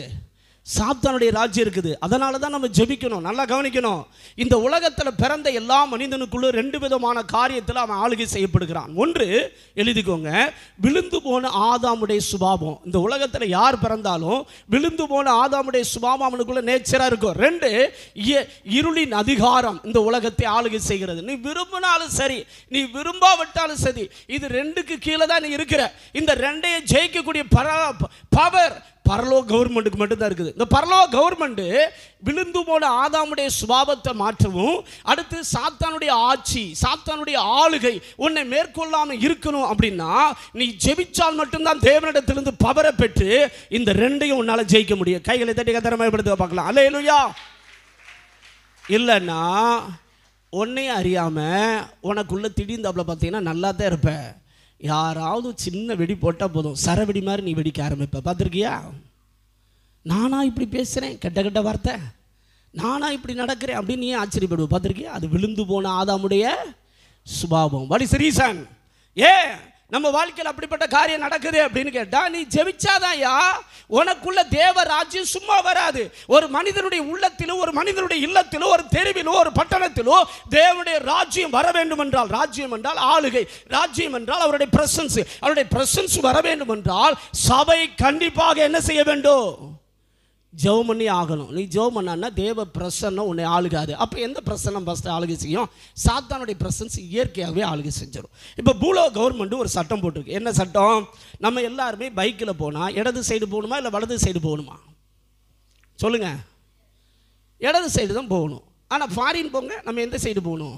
சாத்தானுடைய ராஜ்யம் இருக்குது அதனால தான் நம்ம ஜெபிக்கணும் நல்லா கவனிக்கணும் இந்த உலகத்தில் பிறந்த எல்லா மனிதனுக்குள்ள ரெண்டு விதமான காரியத்தில் அவன் ஆளுகை செய்யப்படுகிறான் ஒன்று எழுதிக்கோங்க விழுந்து போன ஆதாமுடைய சுபாவம் இந்த உலகத்தில் யார் பிறந்தாலும் விழுந்து போன ஆதாமுடைய சுபாவம் அவனுக்குள்ள நேச்சராக இருக்கும் ரெண்டு இருளின் அதிகாரம் இந்த உலகத்தை ஆளுகை செய்கிறது நீ விரும்பினாலும் சரி நீ விரும்பாவிட்டாலும் சரி இது ரெண்டுக்கு கீழே தான் நீ இருக்கிற இந்த ரெண்டையும் ஜெயிக்கக்கூடிய பவர் பரலோ கவர்மெண்ட்டுக்கு மட்டும்தான் இருக்குது இந்த பரலோ கவர்மெண்ட்டு விழுந்து போன ஆதாமுடைய சுபாவத்தை மாற்றவும் அடுத்து சாத்தானுடைய ஆட்சி சாத்தானுடைய ஆளுகை உன்னை மேற்கொள்ளாமல் இருக்கணும் அப்படின்னா நீ ஜெபிச்சால் மட்டும்தான் தேவனிடத்திலிருந்து பவரை பெற்று இந்த ரெண்டையும் உன்னால் ஜெயிக்க முடியும் கைகளை தட்டி படுத்த பார்க்கலாம் அல்ல இல்லையா இல்லைன்னா உன்னையும் அறியாமல் உனக்குள்ளே திடீர்ந்தாப்புல பார்த்தீங்கன்னா நல்லா தான் இருப்பேன் யாராவது சின்ன வெடி போட்டால் போதும் சரவெடி மாதிரி நீ வெடிக்க ஆரம்பிப்ப பார்த்துருக்கியா நானா இப்படி பேசுகிறேன் கெட்ட கெட்ட வார்த்தை நானா இப்படி நடக்கிறேன் அப்படின்னு நீ ஆச்சரியப்படுவோம் பார்த்துருக்கியா அது விழுந்து போன ஆதாமுடைய சுபாவம் வாட் இஸ் ஏ நம்ம வாழ்க்கையில் அப்படிப்பட்ட காரியம் நடக்குது அப்படின்னு கேட்டால் நீ யா உனக்குள்ள தேவ ராஜ்யம் சும்மா வராது ஒரு மனிதனுடைய உள்ளத்திலோ ஒரு மனிதனுடைய இல்லத்திலோ ஒரு தெருவிலோ ஒரு பட்டணத்திலோ தேவனுடைய ராஜ்யம் வர வேண்டும் என்றால் ராஜ்யம் என்றால் ஆளுகை ராஜ்யம் என்றால் அவருடைய பிரசன்ஸ் அவருடைய பிரசன்ஸ் வர வேண்டும் என்றால் சபை கண்டிப்பாக என்ன செய்ய வேண்டும் ஜெபம் பண்ணி ஆகணும் நீ ஜெபம் பண்ணான்னா தேவ பிரசன்னம் உன்னை ஆளுகாது அப்போ எந்த பிரசனம் ஃபஸ்ட்டு ஆளுகை செய்யும் சாத்தானுடைய பிரசன்ஸ் இயற்கையாகவே ஆளுகை செஞ்சிடும் இப்போ பூலோ கவர்மெண்ட்டு ஒரு சட்டம் போட்டிருக்கு என்ன சட்டம் நம்ம எல்லாருமே பைக்கில் போனால் இடது சைடு போகணுமா இல்லை வலது சைடு போகணுமா சொல்லுங்கள் இடது சைடு தான் போகணும் ஆனால் ஃபாரின் போங்க நம்ம எந்த சைடு போகணும்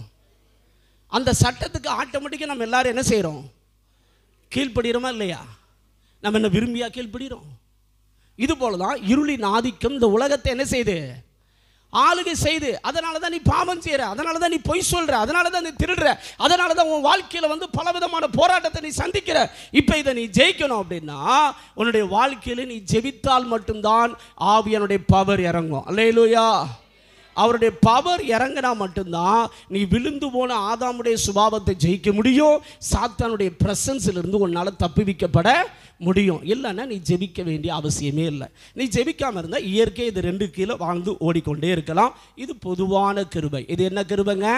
அந்த சட்டத்துக்கு ஆட்டோமேட்டிக்காக நம்ம எல்லோரும் என்ன செய்கிறோம் கீழ்ப்படுகிறோமா இல்லையா நம்ம என்ன விரும்பியாக கீழ்ப்படுகிறோம் இது போல தான் இருளின் ஆதிக்கம் இந்த உலகத்தை என்ன செய்து ஆளுகை செய்து அதனால தான் நீ பாவம் செய்கிற அதனால தான் நீ பொய் சொல்கிற அதனால தான் நீ திருடுற அதனால தான் உன் வாழ்க்கையில் வந்து பல விதமான போராட்டத்தை நீ சந்திக்கிற இப்போ இதை நீ ஜெயிக்கணும் அப்படின்னா உன்னுடைய வாழ்க்கையில் நீ ஜெபித்தால் மட்டும்தான் ஆவியனுடைய பவர் இறங்கும் அல்லையிலூயா அவருடைய பவர் இறங்கினா மட்டும்தான் நீ விழுந்து போன ஆதாமுடைய சுபாவத்தை ஜெயிக்க முடியும் சாத்தானுடைய பிரசன்ஸிலிருந்து உன்னால் தப்புவிக்கப்பட முடியும் இல்லைன்னா நீ ஜெபிக்க வேண்டிய அவசியமே இல்லை நீ ஜெபிக்காமல் இருந்தால் இயற்கை இது ரெண்டு கீழே வாழ்ந்து ஓடிக்கொண்டே இருக்கலாம் இது பொதுவான கிருபை இது என்ன கிருபைங்க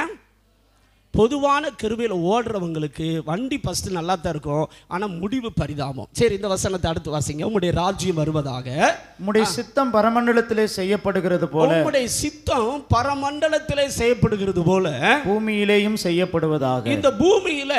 பொதுவான கருவியில் ஓடுறவங்களுக்கு வண்டி ஃபஸ்ட்டு நல்லா தான் இருக்கும் ஆனால் முடிவு பரிதாபம் சரி இந்த வசனத்தை அடுத்து வாசிங்க உங்களுடைய ராஜ்யம் வருவதாக உங்களுடைய சித்தம் பரமண்டலத்திலே செய்யப்படுகிறது போல உங்களுடைய சித்தம் பரமண்டலத்திலே செய்யப்படுகிறது போல பூமியிலேயும் செய்யப்படுவதாக இந்த பூமியில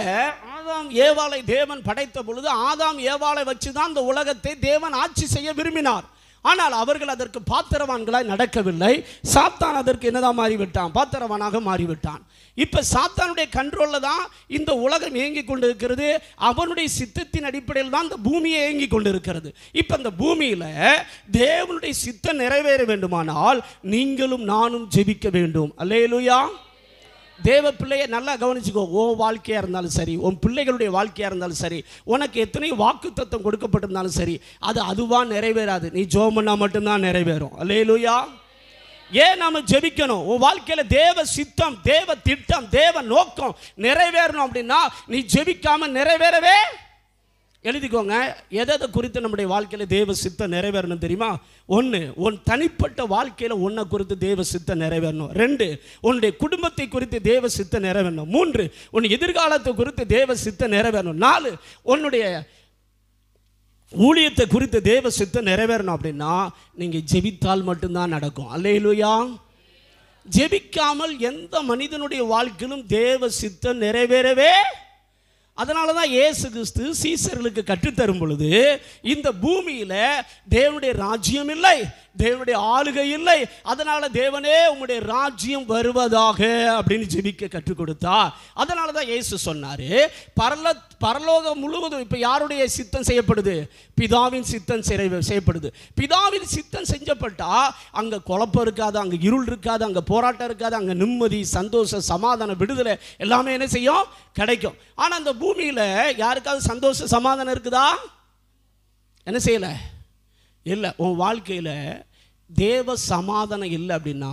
ஆதாம் ஏவாளை தேவன் படைத்த பொழுது ஆதாம் ஏவாளை வச்சு தான் இந்த உலகத்தை தேவன் ஆட்சி செய்ய விரும்பினார் ஆனால் அவர்கள் அதற்கு பாத்திரவான்களாய் நடக்கவில்லை சாத்தான் அதற்கு என்னதான் மாறிவிட்டான் பாத்திரவானாக மாறிவிட்டான் இப்போ சாத்தானுடைய கண்ட்ரோலில் தான் இந்த உலகம் இயங்கி கொண்டிருக்கிறது அவனுடைய சித்தத்தின் அடிப்படையில் தான் இந்த பூமியை இயங்கி கொண்டிருக்கிறது இப்ப இப்போ இந்த பூமியில் தேவனுடைய சித்தம் நிறைவேற வேண்டுமானால் நீங்களும் நானும் ஜெபிக்க வேண்டும் அல்லேலுயா தேவ பிள்ளையை நல்லா கவனிச்சுக்கோ உன் வாழ்க்கையாக இருந்தாலும் சரி உன் பிள்ளைகளுடைய வாழ்க்கையாக இருந்தாலும் சரி உனக்கு எத்தனை வாக்கு தத்துவம் கொடுக்கப்பட்டிருந்தாலும் சரி அது அதுவாக நிறைவேறாது நீ ஜோம் பண்ணால் மட்டும்தான் நிறைவேறும் அல்லையிலுயா ஏன் நாம் ஜெபிக்கணும் உன் வாழ்க்கையில் தேவ சித்தம் தேவ திட்டம் தேவ நோக்கம் நிறைவேறணும் அப்படின்னா நீ ஜெபிக்காமல் நிறைவேறவே எழுதிக்கோங்க எதை குறித்து நம்முடைய வாழ்க்கையில் தேவ சித்த நிறைவேறணும் தெரியுமா ஒன்று உன் தனிப்பட்ட வாழ்க்கையில் ஒன்றை குறித்து தேவ சித்த நிறைவேறணும் ரெண்டு உன்னுடைய குடும்பத்தை குறித்து தேவ சித்த நிறைவேறணும் மூன்று உன் எதிர்காலத்தை குறித்து தேவ சித்த நிறைவேறணும் நாலு உன்னுடைய ஊழியத்தை குறித்து தேவ சித்த நிறைவேறணும் அப்படின்னா நீங்கள் ஜெபித்தால் மட்டும்தான் நடக்கும் அல்லையிலுயா ஜெபிக்காமல் எந்த மனிதனுடைய வாழ்க்கையிலும் தேவ சித்தம் நிறைவேறவே அதனால தான் ஏசு கிறிஸ்து சீசர்களுக்கு கற்றுத்தரும் பொழுது இந்த பூமியில் தேவனுடைய ராஜ்யம் இல்லை தேவனுடைய ஆளுகை இல்லை அதனால தேவனே உங்களுடைய ராஜ்யம் வருவதாக அப்படின்னு ஜெபிக்க கற்றுக் கொடுத்தா அதனால தான் இயேசு சொன்னாரு பரல பரலோகம் முழுவதும் இப்போ யாருடைய சித்தம் செய்யப்படுது பிதாவின் சித்தம் செய்யப்படுது பிதாவின் சித்தம் செஞ்சப்பட்டா அங்க குழப்பம் இருக்காது அங்க இருள் இருக்காது அங்க போராட்டம் இருக்காது அங்க நிம்மதி சந்தோஷம் சமாதானம் விடுதலை எல்லாமே என்ன செய்யும் கிடைக்கும் ஆனா அந்த பூமியில யாருக்காவது சந்தோஷம் சமாதானம் இருக்குதா என்ன செய்யலை இல்லை உன் வாழ்க்கையில் தேவ சமாதானம் இல்லை அப்படின்னா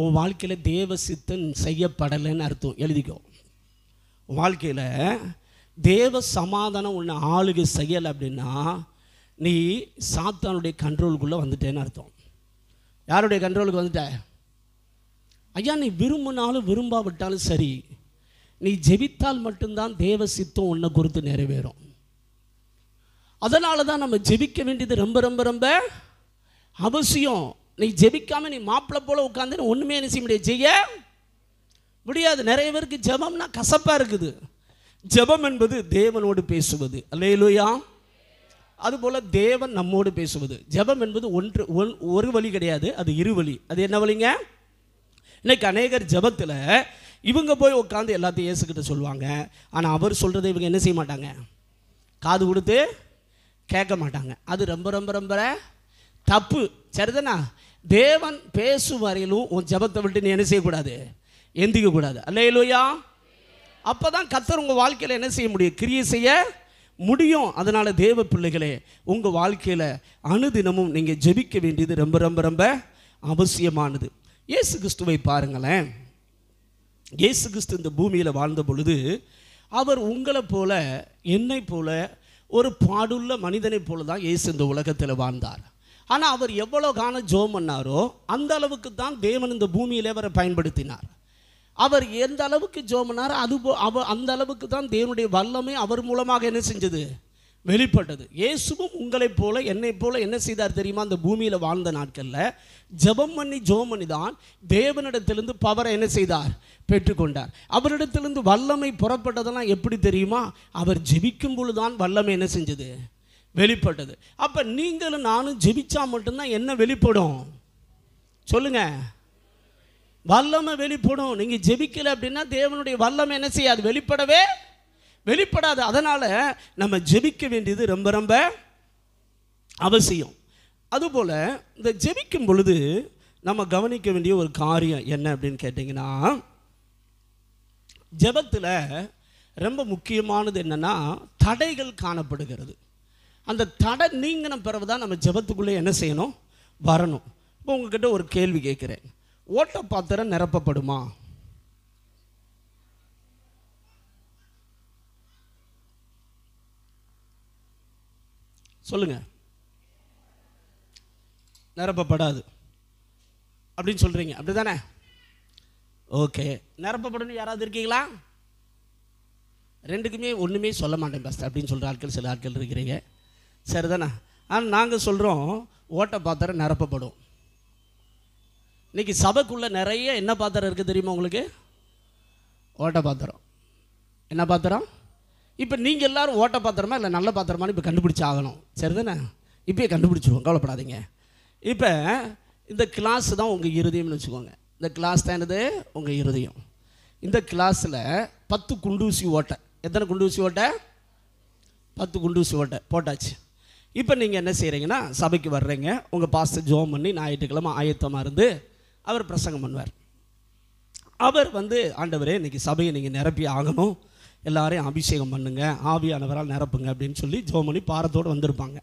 உன் வாழ்க்கையில் தேவ சித்தம் செய்யப்படலைன்னு அர்த்தம் எழுதிக்கோ வாழ்க்கையில் தேவ சமாதானம் உன்னை ஆளுகை செய்யலை அப்படின்னா நீ சாத்தானுடைய கண்ட்ரோலுக்குள்ளே வந்துட்டேன்னு அர்த்தம் யாருடைய கண்ட்ரோலுக்கு வந்துட்ட ஐயா நீ விரும்பினாலும் விரும்பாவிட்டாலும் சரி நீ ஜெபித்தால் மட்டும்தான் தேவ சித்தம் உன்னை குறித்து நிறைவேறும் அதனால தான் நம்ம ஜெபிக்க வேண்டியது ரொம்ப ரொம்ப ரொம்ப அவசியம் நீ ஜெபிக்காமல் நீ மாப்பிள்ளை போல் உட்காந்து ஒன்றுமே என்ன செய்ய முடியாது செய்ய முடியாது நிறைய பேருக்கு ஜபம்னா கசப்பாக இருக்குது ஜபம் என்பது தேவனோடு பேசுவது அல்லையிலோயா அதுபோல் தேவன் நம்மோடு பேசுவது ஜபம் என்பது ஒன்று ஒன் ஒரு வழி கிடையாது அது இரு வழி அது என்ன வழிங்க இன்னைக்கு அநேகர் ஜபத்தில் இவங்க போய் உட்காந்து எல்லாத்தையும் ஏசுக்கிட்ட சொல்லுவாங்க ஆனால் அவர் சொல்கிறத இவங்க என்ன செய்ய மாட்டாங்க காது கொடுத்து கேட்க மாட்டாங்க அது ரொம்ப ரொம்ப ரொம்ப தப்பு சரிதானா தேவன் பேசும் வரையிலும் உன் ஜபத்தை விட்டு நீ என்ன செய்யக்கூடாது எந்திக்கக்கூடாது இல்லையா அப்போ தான் கத்தர் உங்கள் வாழ்க்கையில் என்ன செய்ய முடியும் கிரியை செய்ய முடியும் அதனால் தேவ பிள்ளைகளே உங்கள் வாழ்க்கையில் அணுதினமும் நீங்கள் ஜெபிக்க வேண்டியது ரொம்ப ரொம்ப ரொம்ப அவசியமானது இயேசு கிறிஸ்துவை பாருங்களேன் இயேசு கிறிஸ்து இந்த பூமியில் வாழ்ந்த பொழுது அவர் உங்களை போல என்னை போல ஒரு பாடுள்ள மனிதனைப் போல தான் இயேசு இந்த உலகத்தில் வாழ்ந்தார் ஆனால் அவர் எவ்வளோ காலம் ஜோம் பண்ணாரோ அந்த அளவுக்கு தான் தேவன் இந்த பூமியில் அவரை பயன்படுத்தினார் அவர் எந்த அளவுக்கு ஜோம் பண்ணாரோ அது அவ அந்த அளவுக்கு தான் தேவனுடைய வல்லமை அவர் மூலமாக என்ன செஞ்சது வெளிப்பட்டது இயேசுவும் உங்களைப் போல என்னைப் போல என்ன செய்தார் தெரியுமா அந்த பூமியில் வாழ்ந்த நாட்களில் ஜபம் பண்ணி ஜோம் தான் தேவனிடத்திலிருந்து பவரை என்ன செய்தார் பெற்றுக்கொண்டார் அவரிடத்திலிருந்து வல்லமை புறப்பட்டதெல்லாம் எப்படி தெரியுமா அவர் ஜெபிக்கும் பொழுதுதான் வல்லமை என்ன செஞ்சது வெளிப்பட்டது அப்போ நீங்களும் நானும் ஜெபிச்சா மட்டும்தான் என்ன வெளிப்படும் சொல்லுங்க வல்லமை வெளிப்படும் நீங்கள் ஜெபிக்கலை அப்படின்னா தேவனுடைய வல்லமை என்ன செய்யாது வெளிப்படவே வெளிப்படாது அதனால் நம்ம ஜெபிக்க வேண்டியது ரொம்ப ரொம்ப அவசியம் அதுபோல் இந்த ஜெபிக்கும் பொழுது நம்ம கவனிக்க வேண்டிய ஒரு காரியம் என்ன அப்படின்னு கேட்டிங்கன்னா ஜபத்தில் ரொம்ப முக்கியமானது என்னென்னா தடைகள் காணப்படுகிறது அந்த தடை நீங்கின பிறகு தான் நம்ம ஜபத்துக்குள்ளே என்ன செய்யணும் வரணும் இப்போ உங்ககிட்ட ஒரு கேள்வி கேட்குறேன் ஓட்ட பாத்திரம் நிரப்பப்படுமா சொல்லுங்க நிரப்பப்படாது அப்படின்னு சொல்கிறீங்க அப்படி தானே ஓகே நிரப்பப்படணும் யாராவது இருக்கீங்களா ரெண்டுக்குமே ஒன்றுமே சொல்ல மாட்டேன் பாஸ்டர் அப்படின்னு சொல்கிற ஆட்கள் சில ஆட்கள் இருக்கிறீங்க சரி தானே ஆனால் நாங்கள் சொல்கிறோம் ஓட்டை பாத்திரம் நிரப்பப்படும் இன்றைக்கி சபைக்குள்ளே நிறைய என்ன பாத்திரம் இருக்குது தெரியுமா உங்களுக்கு ஓட்ட பாத்திரம் என்ன பாத்திரம் இப்போ நீங்கள் எல்லோரும் ஓட்ட பாத்திரமா இல்லை நல்ல பாத்திரமானு இப்போ கண்டுபிடிச்சி ஆகணும் சரிதானே இப்போயே கண்டுபிடிச்சிருவோம் கவலைப்படாதீங்க இப்போ இந்த கிளாஸ் தான் உங்கள் இருதயம்னு வச்சுக்கோங்க இந்த கிளாஸ் தான் என்னது உங்கள் இருதயம் இந்த கிளாஸில் பத்து குண்டூசி ஓட்டை எத்தனை குண்டூசி ஓட்டை பத்து குண்டூசி ஓட்டை போட்டாச்சு இப்போ நீங்கள் என்ன செய்கிறீங்கன்னா சபைக்கு வர்றீங்க உங்கள் பாஸ்டர் ஜோம் பண்ணி ஞாயிற்றுக்கிழமை ஆயத்தமாக இருந்து அவர் பிரசங்கம் பண்ணுவார் அவர் வந்து ஆண்டவரே இன்றைக்கி சபையை நீங்கள் நிரப்பி ஆகணும் எல்லாரையும் அபிஷேகம் பண்ணுங்க ஆவியானவரால் நிரப்புங்க அப்படின்னு சொல்லி ஜோமணி பாரத்தோடு வந்திருப்பாங்க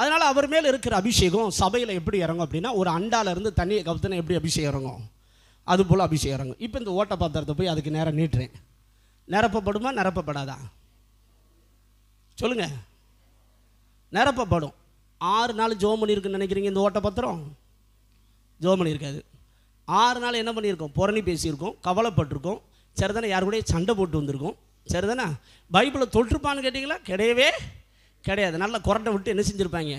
அதனால் அவர் மேலே இருக்கிற அபிஷேகம் சபையில் எப்படி இறங்கும் அப்படின்னா ஒரு அண்டாலேருந்து தண்ணியை கவுத்துனா எப்படி அபிஷேகம் இறங்கும் அது அபிஷேகம் இறங்கும் இப்போ இந்த ஓட்ட பாத்திரத்தை போய் அதுக்கு நேரம் நீட்டுறேன் நிரப்பப்படுமா நிரப்பப்படாதா சொல்லுங்கள் நிரப்பப்படும் ஆறு நாள் ஜோமணி பண்ணியிருக்குன்னு நினைக்கிறீங்க இந்த ஓட்ட பாத்திரம் ஜோம் பண்ணியிருக்காது ஆறு நாள் என்ன பண்ணியிருக்கோம் புறணி பேசியிருக்கோம் கவலைப்பட்டிருக்கோம் சிறதான யார் கூட சண்டை போட்டு வந்திருக்கோம் சரிதானா பைபிளை தொட்டிருப்பான்னு கேட்டிங்களா கிடையவே கிடையாது நல்லா குரண்டை விட்டு என்ன செஞ்சுருப்பாங்க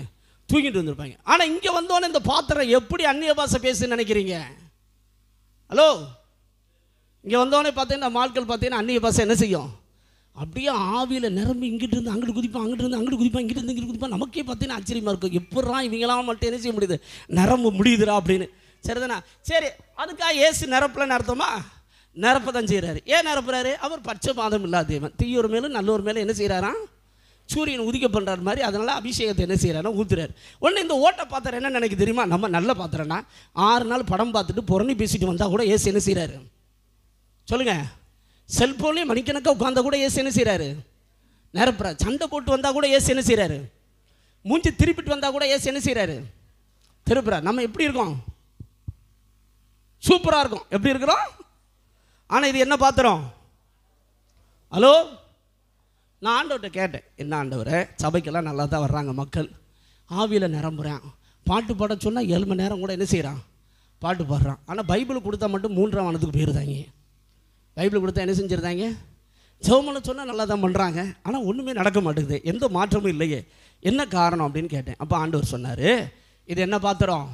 தூக்கிட்டு வந்திருப்பாங்க ஆனால் இங்கே வந்தோன்னே இந்த பாத்திரம் எப்படி அந்நிய பாசை பேசுன்னு நினைக்கிறீங்க ஹலோ இங்கே வந்தோடனே பார்த்தீங்கன்னா மாட்கள் பார்த்தீங்கன்னா அந்நிய பாசை என்ன செய்யும் அப்படியே ஆவியில் நிரம்பி இங்கிட்டு இருந்து அங்கிட்டு குதிப்பா அங்கிட்டு இருந்து அங்கிட்டு குதிப்பா இங்கிட்டு இருந்து இங்கிட்டு குதிப்பா நமக்கே பார்த்தீங்கன்னா ஆச்சரியமாக இருக்கும் எப்படா இவங்களாம் மட்டும் என்ன செய்ய முடியுது நிரம்ப முடியுதுரா அப்படின்னு சரிதானா சரி அதுக்காக ஏசு நிரப்பலன்னு அர்த்தமா நிரப்ப தான் செய்கிறாரு ஏன் நிரப்புறாரு அவர் பச்சை பாதம் இல்லாத தேவன் தீயூர் மேலும் நல்லூர் மேலும் என்ன செய்கிறாராம் சூரியன் உதிக்க பண்ணுற மாதிரி அதனால் அபிஷேகத்தை என்ன செய்கிறாரா ஊத்துறாரு உடனே இந்த ஓட்ட பாத்திரம் என்ன நினைக்க தெரியுமா நம்ம நல்ல பாத்திரம்னா ஆறு நாள் படம் பார்த்துட்டு புறணி பேசிட்டு வந்தால் கூட ஏசு என்ன செய்கிறாரு சொல்லுங்கள் செல்ஃபோன்லேயும் மணிக்கணக்காக உட்காந்தா கூட ஏசு என்ன செய்கிறாரு நிரப்புற சண்டை போட்டு வந்தால் கூட ஏசு என்ன செய்கிறாரு மூஞ்சி திருப்பிட்டு வந்தால் கூட ஏசு என்ன செய்கிறாரு திருப்புறா நம்ம எப்படி இருக்கோம் சூப்பராக இருக்கும் எப்படி இருக்கிறோம் ஆனால் இது என்ன பாத்திரம் ஹலோ நான் ஆண்டவர்கிட்ட கேட்டேன் என்ன ஆண்டவரை சபைக்கெல்லாம் நல்லா தான் வர்றாங்க மக்கள் ஆவியில் நிரம்புகிறேன் பாட்டு பாட சொன்னால் ஏழு மணி நேரம் கூட என்ன செய்கிறான் பாட்டு பாடுறான் ஆனால் பைபிள் கொடுத்தா மட்டும் மூன்றாம் வானத்துக்கு போயிருந்தாங்க பைபிள் கொடுத்தா என்ன செஞ்சுருந்தாங்க ஜெவமலை சொன்னால் நல்லா தான் பண்ணுறாங்க ஆனால் ஒன்றுமே நடக்க மாட்டேங்குது எந்த மாற்றமும் இல்லையே என்ன காரணம் அப்படின்னு கேட்டேன் அப்போ ஆண்டவர் சொன்னார் இது என்ன பாத்திரம்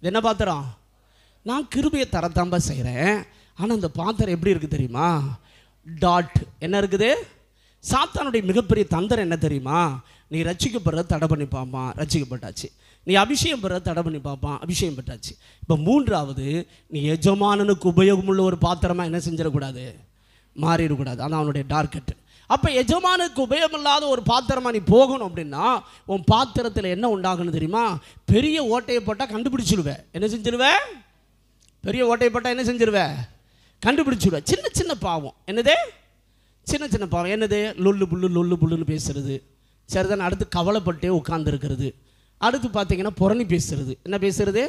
இது என்ன பாத்திரம் நான் கிருபியை தரத்தாம்பா செய்கிறேன் ஆனால் அந்த பாத்திரம் எப்படி இருக்குது தெரியுமா டாட் என்ன இருக்குது சாத்தானுடைய மிகப்பெரிய தந்திரம் என்ன தெரியுமா நீ ரச்சிக்கப்படுறத தடை பண்ணி பார்ப்பான் ரச்சிக்கப்பட்டாச்சு நீ அபிஷேகம் பெற தடை பண்ணி பார்ப்பான் அபிஷேகம் பெற்றாச்சு இப்போ மூன்றாவது நீ எஜமானனுக்கு உபயோகமுள்ள ஒரு பாத்திரமாக என்ன செஞ்சிடக்கூடாது மாறிடக்கூடாது அதான் அவனுடைய டார்கெட்டு அப்போ எஜமானுக்கு உபயோகமில்லாத ஒரு பாத்திரமாக நீ போகணும் அப்படின்னா உன் பாத்திரத்தில் என்ன உண்டாகணும் தெரியுமா பெரிய ஓட்டையை போட்டால் கண்டுபிடிச்சிடுவேன் என்ன செஞ்சிருவேன் பெரிய ஓட்டையை போட்டால் என்ன செஞ்சிருவேன் கண்டுபிடிச்சுடுவா சின்ன சின்ன பாவம் என்னது சின்ன சின்ன பாவம் என்னது லொல்லு புல்லு லொல்லு புல்லுன்னு பேசுறது சரிதான் அடுத்து கவலைப்பட்டே உட்காந்துருக்கிறது அடுத்து பார்த்தீங்கன்னா புறணி பேசுறது என்ன பேசுறது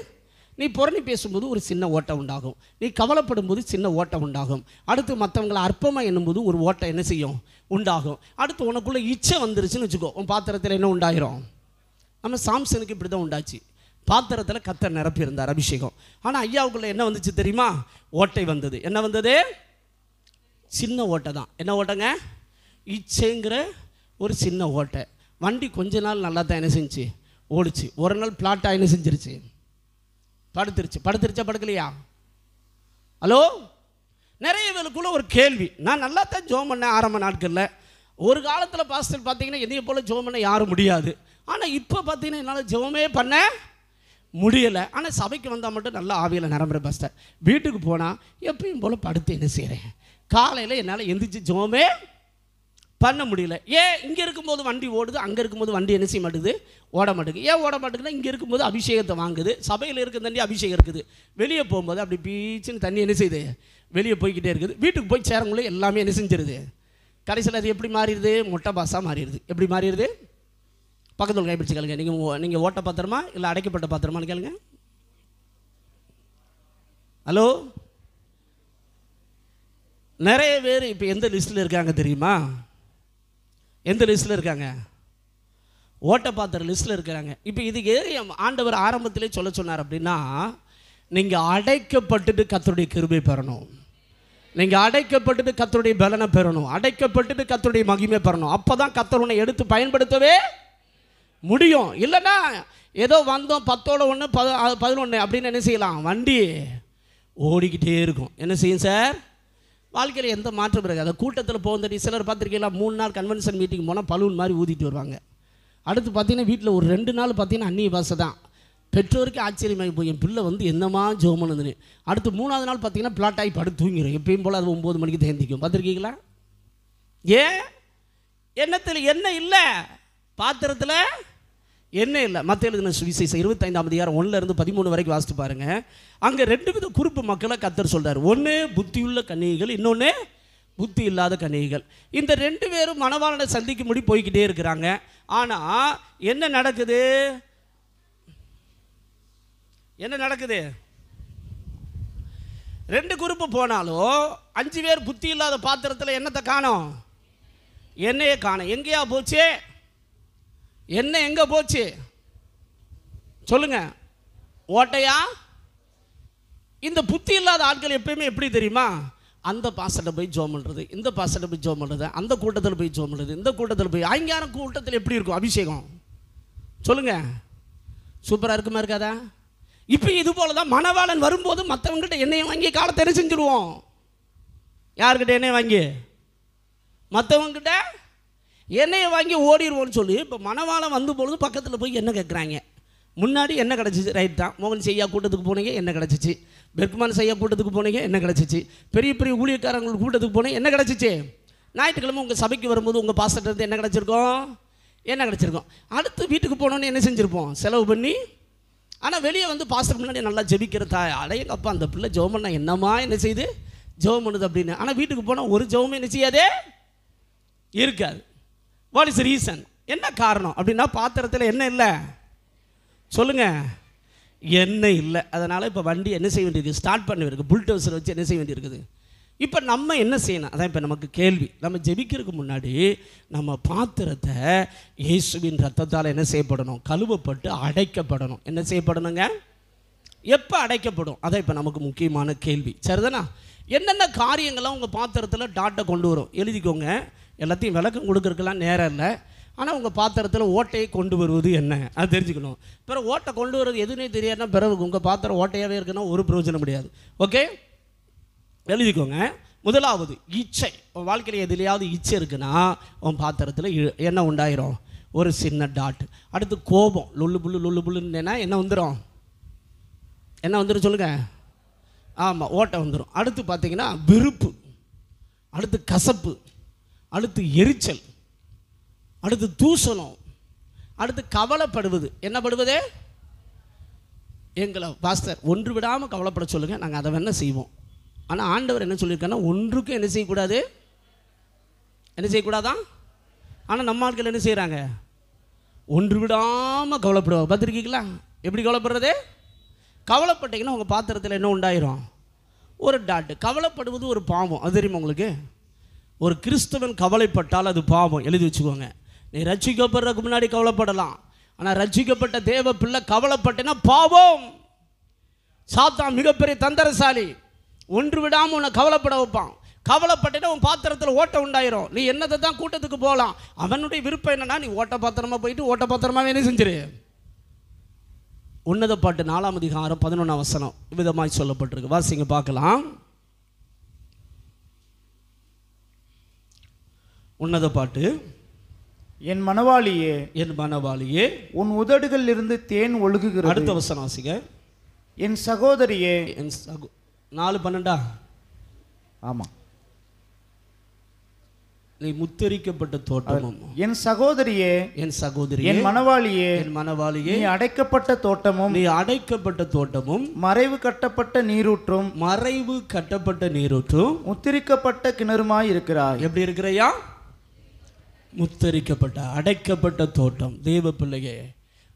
நீ புறணி பேசும்போது ஒரு சின்ன ஓட்டம் உண்டாகும் நீ கவலைப்படும் போது சின்ன ஓட்டம் உண்டாகும் அடுத்து மற்றவங்களை அற்பமாக என்னும்போது ஒரு ஓட்டம் என்ன செய்யும் உண்டாகும் அடுத்து உனக்குள்ளே இச்சை வந்துருச்சுன்னு வச்சுக்கோ உன் பாத்திரத்தில் என்ன உண்டாயிரும் நம்ம சாம்சனுக்கு இப்படி தான் உண்டாச்சு பாத்திரத்தில் கத்த நிரப்பியிருந்தார் அபிஷேகம் ஆனால் ஐயாவுக்குள்ளே என்ன வந்துச்சு தெரியுமா ஓட்டை வந்தது என்ன வந்தது சின்ன ஓட்டை தான் என்ன ஓட்டைங்க இச்சைங்கிற ஒரு சின்ன ஓட்டை வண்டி கொஞ்ச நாள் நல்லா தான் என்ன செஞ்சு ஓடிச்சு ஒரு நாள் பிளாட்டாக என்ன செஞ்சிருச்சு படுத்துருச்சு படுத்துருச்சா படுக்கலையா ஹலோ நிறைய பேருக்குள்ள ஒரு கேள்வி நான் நல்லா தான் ஜோம் பண்ணேன் ஆரம்ப நாட்களில் ஒரு காலத்தில் பாஸ்டர் பார்த்தீங்கன்னா என்னைய போல் ஜோம் பண்ண யாரும் முடியாது ஆனால் இப்போ பார்த்தீங்கன்னா என்னால் ஜோமே பண்ண முடியலை ஆனால் சபைக்கு வந்தால் மட்டும் நல்லா ஆவியில் நிரம்புற பஸ்டர் வீட்டுக்கு போனால் எப்பயும் போல் படுத்து என்ன செய்கிறேன் காலையில் என்னால் எந்திரிச்சு ஜோமே பண்ண முடியல ஏன் இங்கே இருக்கும்போது வண்டி ஓடுது அங்கே இருக்கும்போது வண்டி என்ன செய்ய மாட்டுது ஓட மாட்டேங்குது ஏன் ஓட மாட்டேங்குதுன்னா இங்கே இருக்கும்போது அபிஷேகத்தை வாங்குது சபையில் இருக்க தண்ணி அபிஷேகம் இருக்குது வெளியே போகும்போது அப்படி பீச்சுன்னு தண்ணி என்ன செய்யுது வெளியே போய்கிட்டே இருக்குது வீட்டுக்கு போய் சேரங்களே எல்லாமே என்ன செஞ்சிருது கடைசியில் அது எப்படி மாறிடுது மொட்டை பாஸாக மாறிடுது எப்படி மாறிடுது பக்கத்தில் கைப்பிடிச்சு கேளுங்க நீங்கள் நீங்கள் ஓட்ட பாத்திரமா இல்லை அடைக்கப்பட்ட பாத்திரமானு கேளுங்க ஹலோ நிறைய பேர் இப்போ எந்த லிஸ்ட்டில் இருக்காங்க தெரியுமா எந்த லிஸ்ட்டில் இருக்காங்க ஓட்ட பாத்திர லிஸ்ட்டில் இருக்கிறாங்க இப்போ இது இதுக்கு ஆண்டவர் ஆரம்பத்திலே சொல்ல சொன்னார் அப்படின்னா நீங்கள் அடைக்கப்பட்டுட்டு கத்தருடைய கிருபை பெறணும் நீங்கள் அடைக்கப்பட்டுட்டு கத்தருடைய பலனை பெறணும் அடைக்கப்பட்டுட்டு கத்தருடைய மகிமை பெறணும் அப்போ தான் கத்தர் உன்னை எடுத்து பயன்படுத்தவே முடியும் இல்லைன்னா ஏதோ வந்தோம் பத்தோட ஒன்று பத பதினொன்று அப்படின்னு என்ன செய்யலாம் வண்டி ஓடிக்கிட்டே இருக்கும் என்ன செய்யும் சார் வாழ்க்கையில் எந்த மாற்றம் இருக்காது அந்த கூட்டத்தில் போகிறது சிலர் பார்த்துருக்கீங்களா மூணு நாள் கன்வென்ஷன் மீட்டிங் போனால் பலூன் மாதிரி ஊதிட்டு வருவாங்க அடுத்து பார்த்தீங்கன்னா வீட்டில் ஒரு ரெண்டு நாள் பார்த்தீங்கன்னா அந்நிய பாசை தான் பெற்றோருக்கு ஆச்சரியமாகி போய் என் பிள்ளை வந்து என்னமா ஜோமனதுன்னு அடுத்து மூணாவது நாள் பார்த்தீங்கன்னா பிளாட் ஆகி படுத்து தூங்கிடும் எப்பயும் போல் அது ஒம்பது மணிக்கு தேந்திக்கும் பார்த்துருக்கீங்களா ஏன் எண்ணத்தில் என்ன இல்லை பாத்திரத்தில் என்ன இல்லை மத்திய எழுதின சுவிசேஷம் இருபத்தைந்தாம் அதிகாரம் ஒன்றுலேருந்து பதிமூணு வரைக்கும் வாசித்து பாருங்கள் அங்கே ரெண்டு வித குறிப்பு மக்களை கத்தர் சொல்கிறார் ஒன்று புத்தியுள்ள கன்னிகைகள் இன்னொன்று புத்தி இல்லாத கன்னிகைகள் இந்த ரெண்டு பேரும் மனவாளனை சந்திக்கும் முடி போய்கிட்டே இருக்கிறாங்க ஆனால் என்ன நடக்குது என்ன நடக்குது ரெண்டு குரூப்பு போனாலும் அஞ்சு பேர் புத்தி இல்லாத பாத்திரத்தில் என்னத்தை காணும் என்னையே காணும் எங்கேயா போச்சே என்ன எங்கே போச்சு சொல்லுங்க ஓட்டையா இந்த புத்தி இல்லாத ஆட்கள் எப்பயுமே எப்படி தெரியுமா அந்த பாசட்டை போய் ஜோம் பண்ணுறது இந்த பாசட்டை போய் ஜோம் பண்ணுறது அந்த கூட்டத்தில் போய் ஜோம் பண்ணுறது இந்த கூட்டத்தில் போய் அங்கேயான கூட்டத்தில் எப்படி இருக்கும் அபிஷேகம் சொல்லுங்கள் சூப்பராக இருக்குமா இருக்காதா இப்போ இது போல தான் மணவாளன் வரும்போது மற்றவங்ககிட்ட எண்ணெயை வாங்கி காலத்தை என்ன செஞ்சுருவோம் யாருக்கிட்ட எண்ணெய் வாங்கி மற்றவங்கிட்ட எண்ணெயை வாங்கி ஓடிடுவோம்னு சொல்லி இப்போ மனவாளம் வந்து பொழுது பக்கத்தில் போய் என்ன கேட்குறாங்க முன்னாடி என்ன கிடச்சிச்சு ரைட் தான் மோகன் செய்யா கூட்டத்துக்கு போனீங்க என்ன கிடச்சிச்சு பெர்க்மான் செய்யா கூட்டத்துக்கு போனீங்க என்ன கிடச்சிச்சு பெரிய பெரிய ஊழியக்காரங்களுக்கு கூட்டத்துக்கு போனீங்க என்ன கிடச்சிச்சு ஞாயிற்றுக்கிழமை உங்கள் சபைக்கு வரும்போது உங்கள் பாஸ்டர் என்ன கிடச்சிருக்கோம் என்ன கிடச்சிருக்கோம் அடுத்து வீட்டுக்கு போனோன்னு என்ன செஞ்சுருப்போம் செலவு பண்ணி ஆனால் வெளியே வந்து பாஸ்டர் முன்னாடி நல்லா ஜெபிக்கிற தா அடையங்கப்பா அந்த பிள்ளை ஜெபம் பண்ணால் என்னம்மா என்ன செய்யுது ஜெபம் பண்ணுது அப்படின்னு ஆனால் வீட்டுக்கு போனால் ஒரு ஜெபமும் என்ன செய்யாதே இருக்காது வாட் இஸ் ரீசன் என்ன காரணம் அப்படின்னா பாத்திரத்தில் என்ன இல்லை சொல்லுங்கள் எண்ணெய் இல்லை அதனால் இப்போ வண்டி என்ன செய்ய வேண்டியிருக்கு ஸ்டார்ட் பண்ண புல்ட் புல்டோசர் வச்சு என்ன செய்ய வேண்டியிருக்குது இப்போ நம்ம என்ன செய்யணும் அதான் இப்போ நமக்கு கேள்வி நம்ம ஜெபிக்கிறதுக்கு முன்னாடி நம்ம பாத்திரத்தை இயேசுவின் ரத்தத்தால் என்ன செய்யப்படணும் கழுவப்பட்டு அடைக்கப்படணும் என்ன செய்யப்படணுங்க எப்போ அடைக்கப்படும் அதான் இப்போ நமக்கு முக்கியமான கேள்வி சரிதானா என்னென்ன காரியங்கள்லாம் உங்கள் பாத்திரத்தில் டாட்டை கொண்டு வரும் எழுதிக்கோங்க எல்லாத்தையும் விளக்கம் கொடுக்குறதுக்கெல்லாம் நேரம் இல்லை ஆனால் உங்கள் பாத்திரத்தில் ஓட்டையை கொண்டு வருவது என்ன அது தெரிஞ்சுக்கணும் பிறகு ஓட்டை கொண்டு வருவது எதுவுமே தெரியாதுன்னா பிறகு உங்கள் பாத்திரம் ஓட்டையாகவே இருக்குன்னா ஒரு பிரயோஜனம் முடியாது ஓகே எழுதிக்கோங்க முதலாவது இச்சை உன் வாழ்க்கையில் எதுலையாவது இச்சை இருக்குன்னா உன் பாத்திரத்தில் என்ன உண்டாயிரும் ஒரு சின்ன டாட் அடுத்து கோபம் லொல்லு புல்லு லொல்லு புல்லுன்னா என்ன வந்துடும் என்ன வந்துடும் சொல்லுங்கள் ஆமாம் ஓட்டை வந்துடும் அடுத்து பார்த்தீங்கன்னா விருப்பு அடுத்து கசப்பு அடுத்து எரிச்சல் அடுத்து தூசணம் அடுத்து கவலைப்படுவது என்ன படுவது எங்களை பாஸ்டர் ஒன்று விடாமல் கவலைப்பட சொல்லுங்கள் நாங்கள் அதை வேணால் செய்வோம் ஆனால் ஆண்டவர் என்ன சொல்லியிருக்காங்கன்னா ஒன்றுக்கும் என்ன செய்யக்கூடாது என்ன செய்யக்கூடாதான் ஆனால் நம்ம ஆட்கள் என்ன செய்கிறாங்க ஒன்று விடாமல் கவலைப்படுவோம் பார்த்துருக்கீங்களா எப்படி கவலைப்படுறது கவலைப்பட்டீங்கன்னா உங்கள் பாத்திரத்தில் என்ன உண்டாயிரும் ஒரு டாட்டு கவலைப்படுவது ஒரு பாவம் அது தெரியுமா உங்களுக்கு ஒரு கிறிஸ்தவன் கவலைப்பட்டால் அது பாவம் எழுதி வச்சுக்கோங்க நீ ரட்சிக்கப்படுறதுக்கு முன்னாடி கவலைப்படலாம் ஆனால் ரச்சிக்கப்பட்ட தேவ பிள்ளை கவலைப்பட்டேன்னா பாவம் சாத்தா மிகப்பெரிய தந்தரசாலி ஒன்று விடாமல் உன்னை கவலைப்பட வைப்பான் கவலைப்பட்டேன்னா உன் பாத்திரத்தில் ஓட்ட உண்டாயிரும் நீ என்னதை தான் கூட்டத்துக்கு போகலாம் அவனுடைய விருப்பம் என்னன்னா நீ ஓட்ட பாத்திரமாக போயிட்டு ஓட்ட பாத்திரமா என்ன செஞ்சிரு உன்னத பாட்டு நாலாம் அதிகாரம் பதினொன்றாம் வசனம் விதமாய் சொல்லப்பட்டிருக்கு வாசிங்க பார்க்கலாம் உன்னத பாட்டு என் மனவாளியே என் மனவாளியே உன் உதடுகளில் இருந்து தேன் ஒழுகுகிற அடுத்த வசன ஆசிங்க என் சகோதரியே என் சகோ நாலு பன்னெண்டா ஆமாம் நீ முத்தரிக்கப்பட்ட தோட்டமும் என் சகோதரியே என் சகோதரி என் மனவாளியே என் மனவாளியே நீ அடைக்கப்பட்ட தோட்டமும் நீ அடைக்கப்பட்ட தோட்டமும் மறைவு கட்டப்பட்ட நீரூற்றும் மறைவு கட்டப்பட்ட நீரூற்றும் முத்திரிக்கப்பட்ட கிணறுமாய் இருக்கிறாய் எப்படி இருக்கிறையா முத்தரிக்கப்பட்ட அடைக்கப்பட்ட தோட்டம் தெய்வ பிள்ளையே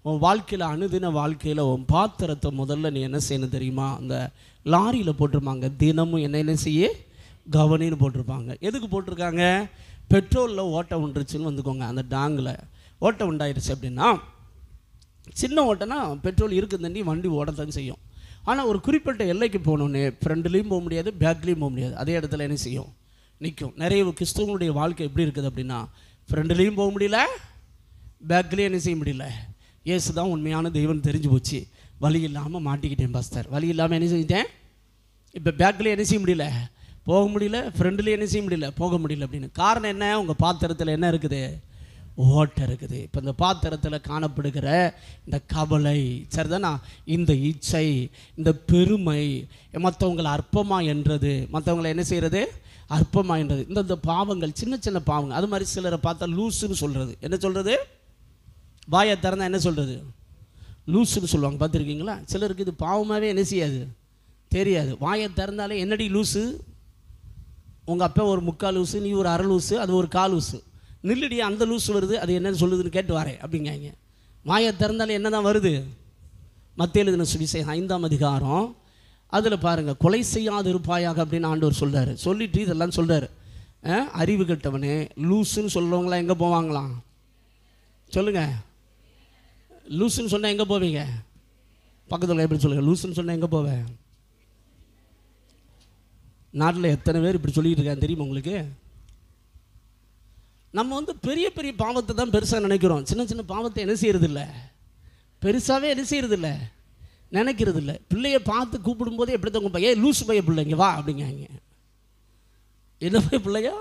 உன் வாழ்க்கையில் அணுதின வாழ்க்கையில் உன் பாத்திரத்தை முதல்ல நீ என்ன செய்யணும் தெரியுமா அந்த லாரியில் போட்டிருப்பாங்க தினமும் என்ன என்ன செய்ய கவனின்னு போட்டிருப்பாங்க எதுக்கு போட்டிருக்காங்க பெட்ரோலில் ஓட்ட உண்டுருச்சுன்னு வந்துக்கோங்க அந்த டாங்கில் ஓட்ட உண்டாயிருச்சு அப்படின்னா சின்ன ஓட்டைனா பெட்ரோல் தண்ணி வண்டி ஓடத்தான் செய்யும் ஆனால் ஒரு குறிப்பிட்ட எல்லைக்கு போனோன்னே ஃப்ரெண்ட்லேயும் போக முடியாது பேக்லேயும் போக முடியாது அதே இடத்துல என்ன செய்யும் நிற்கும் நிறைய கிறிஸ்தவங்களுடைய வாழ்க்கை எப்படி இருக்குது அப்படின்னா ஃப்ரெண்ட்லேயும் போக முடியல பேக்லேயும் என்ன செய்ய முடியல இயேசு தான் உண்மையான தெய்வம் தெரிஞ்சு போச்சு வழி இல்லாமல் மாட்டிக்கிட்டேன் பாஸ்தர் வழி இல்லாமல் என்ன செஞ்சிட்டேன் இப்போ பேக்கில் என்ன செய்ய முடியல போக முடியல ஃப்ரெண்ட்லேயும் என்ன செய்ய முடியல போக முடியல அப்படின்னு காரணம் என்ன உங்கள் பாத்திரத்தில் என்ன இருக்குது ஓட்ட இருக்குது இப்போ இந்த பாத்திரத்தில் காணப்படுகிற இந்த கவலை சரிதானா இந்த இச்சை இந்த பெருமை மற்றவங்களை அற்பமாக என்றது மற்றவங்களை என்ன செய்கிறது அற்பமாகின்றது இந்த இந்த பாவங்கள் சின்ன சின்ன பாவங்கள் அது மாதிரி சிலரை பார்த்தா லூஸுன்னு சொல்கிறது என்ன சொல்கிறது வாயை திறந்தால் என்ன சொல்கிறது லூஸுன்னு சொல்லுவாங்க பார்த்துருக்கீங்களா சிலருக்கு இது பாவமாகவே என்ன செய்யாது தெரியாது வாயை திறந்தாலே என்னடி லூஸு உங்கள் அப்பா ஒரு முக்கால் லூஸு நீ ஒரு அரை லூஸு அது ஒரு கால் லூஸு நில்லுடி அந்த லூஸ் வருது அது என்னன்னு சொல்லுதுன்னு கேட்டு வரேன் அப்படிங்காங்க வாயை திறந்தாலே என்ன தான் வருது மத்திய எழுதின சுவிசேஷம் ஐந்தாம் அதிகாரம் அதில் பாருங்கள் கொலை செய்யாது இருப்பாயாக அப்படின்னு ஆண்டவர் சொல்கிறாரு சொல்லிட்டு இதெல்லாம் சொல்கிறாரு அறிவு கெட்டவனே லூஸுன்னு சொல்கிறவங்களாம் எங்கே போவாங்களாம் சொல்லுங்கள் லூஸுன்னு சொன்னால் எங்கே போவீங்க பக்கத்தில் எப்படி சொல்லுங்கள் லூஸுன்னு சொன்னால் எங்கே போவேன் நாட்டில் எத்தனை பேர் இப்படி சொல்லிகிட்டு இருக்கேன் தெரியுமா உங்களுக்கு நம்ம வந்து பெரிய பெரிய பாவத்தை தான் பெருசாக நினைக்கிறோம் சின்ன சின்ன பாவத்தை என்ன செய்யறதில்ல பெருசாகவே என்ன செய்யறதில்லை நினைக்கிறது இல்லை பிள்ளையை பார்த்து கூப்பிடும்போதே எப்படி தான் பையன் ஏன் லூஸ் பைய பிள்ளைங்க வா அப்படிங்காங்க என்ன பைய பிள்ளையா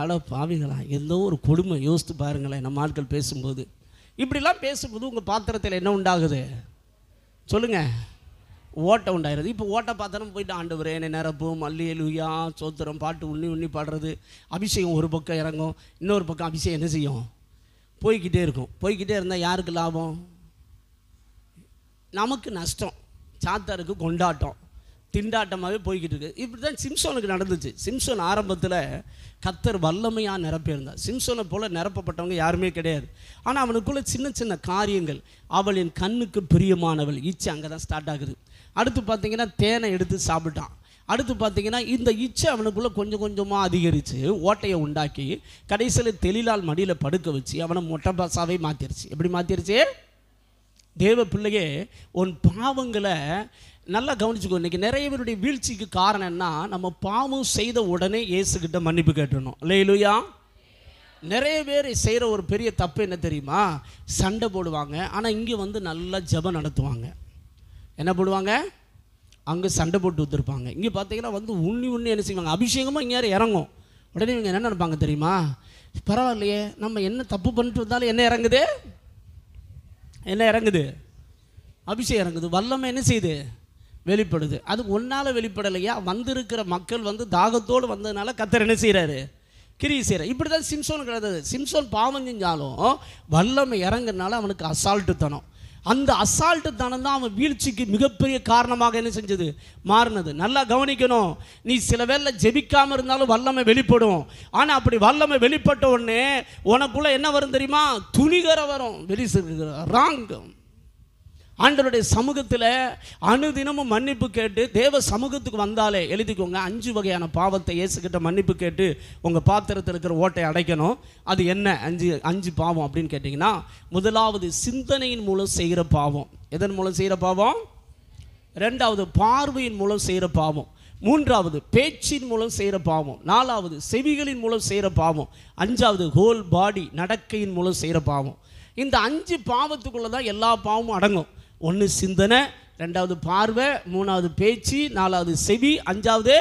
அட பாவிங்களா எந்த ஒரு கொடுமை யோசித்து பாருங்களேன் நம்ம ஆட்கள் பேசும்போது இப்படிலாம் பேசும்போது உங்கள் பாத்திரத்தில் என்ன உண்டாகுது சொல்லுங்கள் ஓட்டை உண்டாகிறது இப்போ ஓட்டை பாத்திரம் போயிட்டு ஆண்டவர் என்ன நிரப்பு மல்லியலுயா சோத்திரம் பாட்டு உண்ணி உண்ணி பாடுறது அபிஷேகம் ஒரு பக்கம் இறங்கும் இன்னொரு பக்கம் அபிஷேகம் என்ன செய்யும் போய்கிட்டே இருக்கும் போய்கிட்டே இருந்தால் யாருக்கு லாபம் நமக்கு நஷ்டம் சாத்தாருக்கு கொண்டாட்டம் திண்டாட்டமாகவே போய்கிட்டு இருக்குது இப்படி தான் சிம்சோனுக்கு நடந்துச்சு சிம்சோன் ஆரம்பத்தில் கத்தர் வல்லமையாக நிரப்பியிருந்தார் சிம்சோனை போல் நிரப்பப்பட்டவங்க யாருமே கிடையாது ஆனால் அவனுக்குள்ளே சின்ன சின்ன காரியங்கள் அவளின் கண்ணுக்கு பிரியமானவள் இச்சை அங்கே தான் ஸ்டார்ட் ஆகுது அடுத்து பார்த்திங்கன்னா தேனை எடுத்து சாப்பிட்டான் அடுத்து பார்த்தீங்கன்னா இந்த இச்சை அவனுக்குள்ளே கொஞ்சம் கொஞ்சமாக அதிகரித்து ஓட்டையை உண்டாக்கி கடைசியில் தெளிலால் மடியில் படுக்க வச்சு அவனை மொட்டை பாசாவே மாற்றிருச்சு எப்படி மாற்றிருச்சு தேவ பிள்ளையே உன் பாவங்களை நல்லா கவனிச்சுக்கோ இன்றைக்கி நிறைய பேருடைய வீழ்ச்சிக்கு காரணம்னா நம்ம பாவம் செய்த உடனே ஏசுக்கிட்ட மன்னிப்பு கேட்டுடணும் இல்லையிலுயா நிறைய பேர் செய்கிற ஒரு பெரிய தப்பு என்ன தெரியுமா சண்டை போடுவாங்க ஆனால் இங்கே வந்து நல்லா ஜபம் நடத்துவாங்க என்ன போடுவாங்க அங்கே சண்டை போட்டு ஊற்றுருப்பாங்க இங்கே பார்த்தீங்கன்னா வந்து உண்ணி உண்ணி என்ன செய்வாங்க அபிஷேகமாக இங்கே இறங்கும் உடனே இவங்க என்ன நினைப்பாங்க தெரியுமா பரவாயில்லையே நம்ம என்ன தப்பு பண்ணிட்டு வந்தாலும் என்ன இறங்குது என்ன இறங்குது அபிஷேகம் இறங்குது வல்லமை என்ன செய்யுது வெளிப்படுது அது ஒன்றால் வெளிப்படலையா வந்திருக்கிற மக்கள் வந்து தாகத்தோடு வந்ததுனால கத்தர் என்ன செய்கிறாரு கிரி செய்கிறார் இப்படி தான் சிம்சோன் கிடையாது சிம்சோன் பாவம் செஞ்சாலும் வல்லமை இறங்குறதுனால அவனுக்கு அசால்ட்டுத்தனம் அந்த அசால்ட்டு தனம் தான் அவன் வீழ்ச்சிக்கு மிகப்பெரிய காரணமாக என்ன செஞ்சது மாறினது நல்லா கவனிக்கணும் நீ சில வேலை ஜெபிக்காமல் இருந்தாலும் வல்லமை வெளிப்படும் ஆனால் அப்படி வல்லமை வெளிப்பட்ட உடனே உனக்குள்ளே என்ன வரும் தெரியுமா துணிகர வரும் வெளி ராங்கம் ஆண்டவருடைய சமூகத்தில் அனுதினமும் மன்னிப்பு கேட்டு தேவ சமூகத்துக்கு வந்தாலே எழுதிக்கோங்க அஞ்சு வகையான பாவத்தை இயேசுக்கிட்ட மன்னிப்பு கேட்டு உங்கள் பாத்திரத்தில் இருக்கிற ஓட்டை அடைக்கணும் அது என்ன அஞ்சு அஞ்சு பாவம் அப்படின்னு கேட்டிங்கன்னா முதலாவது சிந்தனையின் மூலம் செய்கிற பாவம் எதன் மூலம் செய்கிற பாவம் ரெண்டாவது பார்வையின் மூலம் செய்கிற பாவம் மூன்றாவது பேச்சின் மூலம் செய்கிற பாவம் நாலாவது செவிகளின் மூலம் செய்கிற பாவம் அஞ்சாவது ஹோல் பாடி நடக்கையின் மூலம் செய்கிற பாவம் இந்த அஞ்சு பாவத்துக்குள்ளே தான் எல்லா பாவமும் அடங்கும் ஒன்று சிந்தனை ரெண்டாவது பார்வை மூணாவது பேச்சு நாலாவது செவி அஞ்சாவது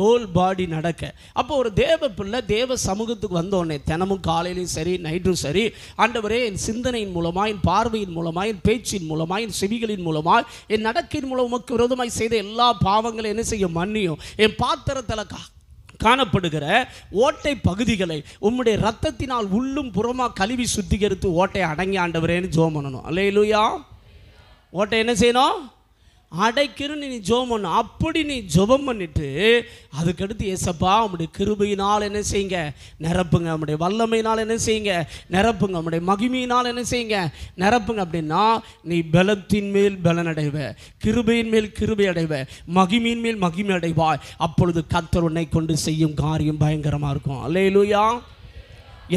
ஹோல் பாடி நடக்க அப்போ ஒரு தேவ பிள்ளை தேவ சமூகத்துக்கு வந்தோடனே தினமும் காலையிலையும் சரி நைட்டும் சரி ஆண்டவரே என் சிந்தனையின் மூலமாக என் பார்வையின் மூலமாக என் பேச்சின் மூலமாக என் செவிகளின் மூலமாக என் நடக்கின் மூலம் உமக்கு விரோதமாய் செய்த எல்லா பாவங்களும் என்ன செய்ய மன்னியும் என் பாத்திரத்தில் கா காணப்படுகிற ஓட்டை பகுதிகளை உம்முடைய ரத்தத்தினால் உள்ளும் புறமாக கழுவி சுத்திகரித்து ஓட்டை அடங்கி ஆண்டவரேன்னு ஜோம் பண்ணணும் அல்லையிலுயா ஓட்டை என்ன செய்யணும் அடைக்கிறன்னு நீ ஜோம் பண்ணு அப்படி நீ ஜோபம் பண்ணிட்டு அதுக்கடுத்து ஏசப்பா உங்களுடைய கிருபையினால் என்ன செய்யுங்க நிரப்புங்க உங்களுடைய வல்லமையினால் என்ன செய்யுங்க நிரப்புங்க உங்களுடைய மகிமையினால் என்ன செய்யுங்க நிரப்புங்க அப்படின்னா நீ பலத்தின் மேல் பலன் அடைவ கிருபையின் மேல் கிருபை அடைவ மகிமையின் மேல் மகிமை அடைவாய் அப்பொழுது கத்தர் உன்னை கொண்டு செய்யும் காரியம் பயங்கரமாக இருக்கும் அல்லையிலூயா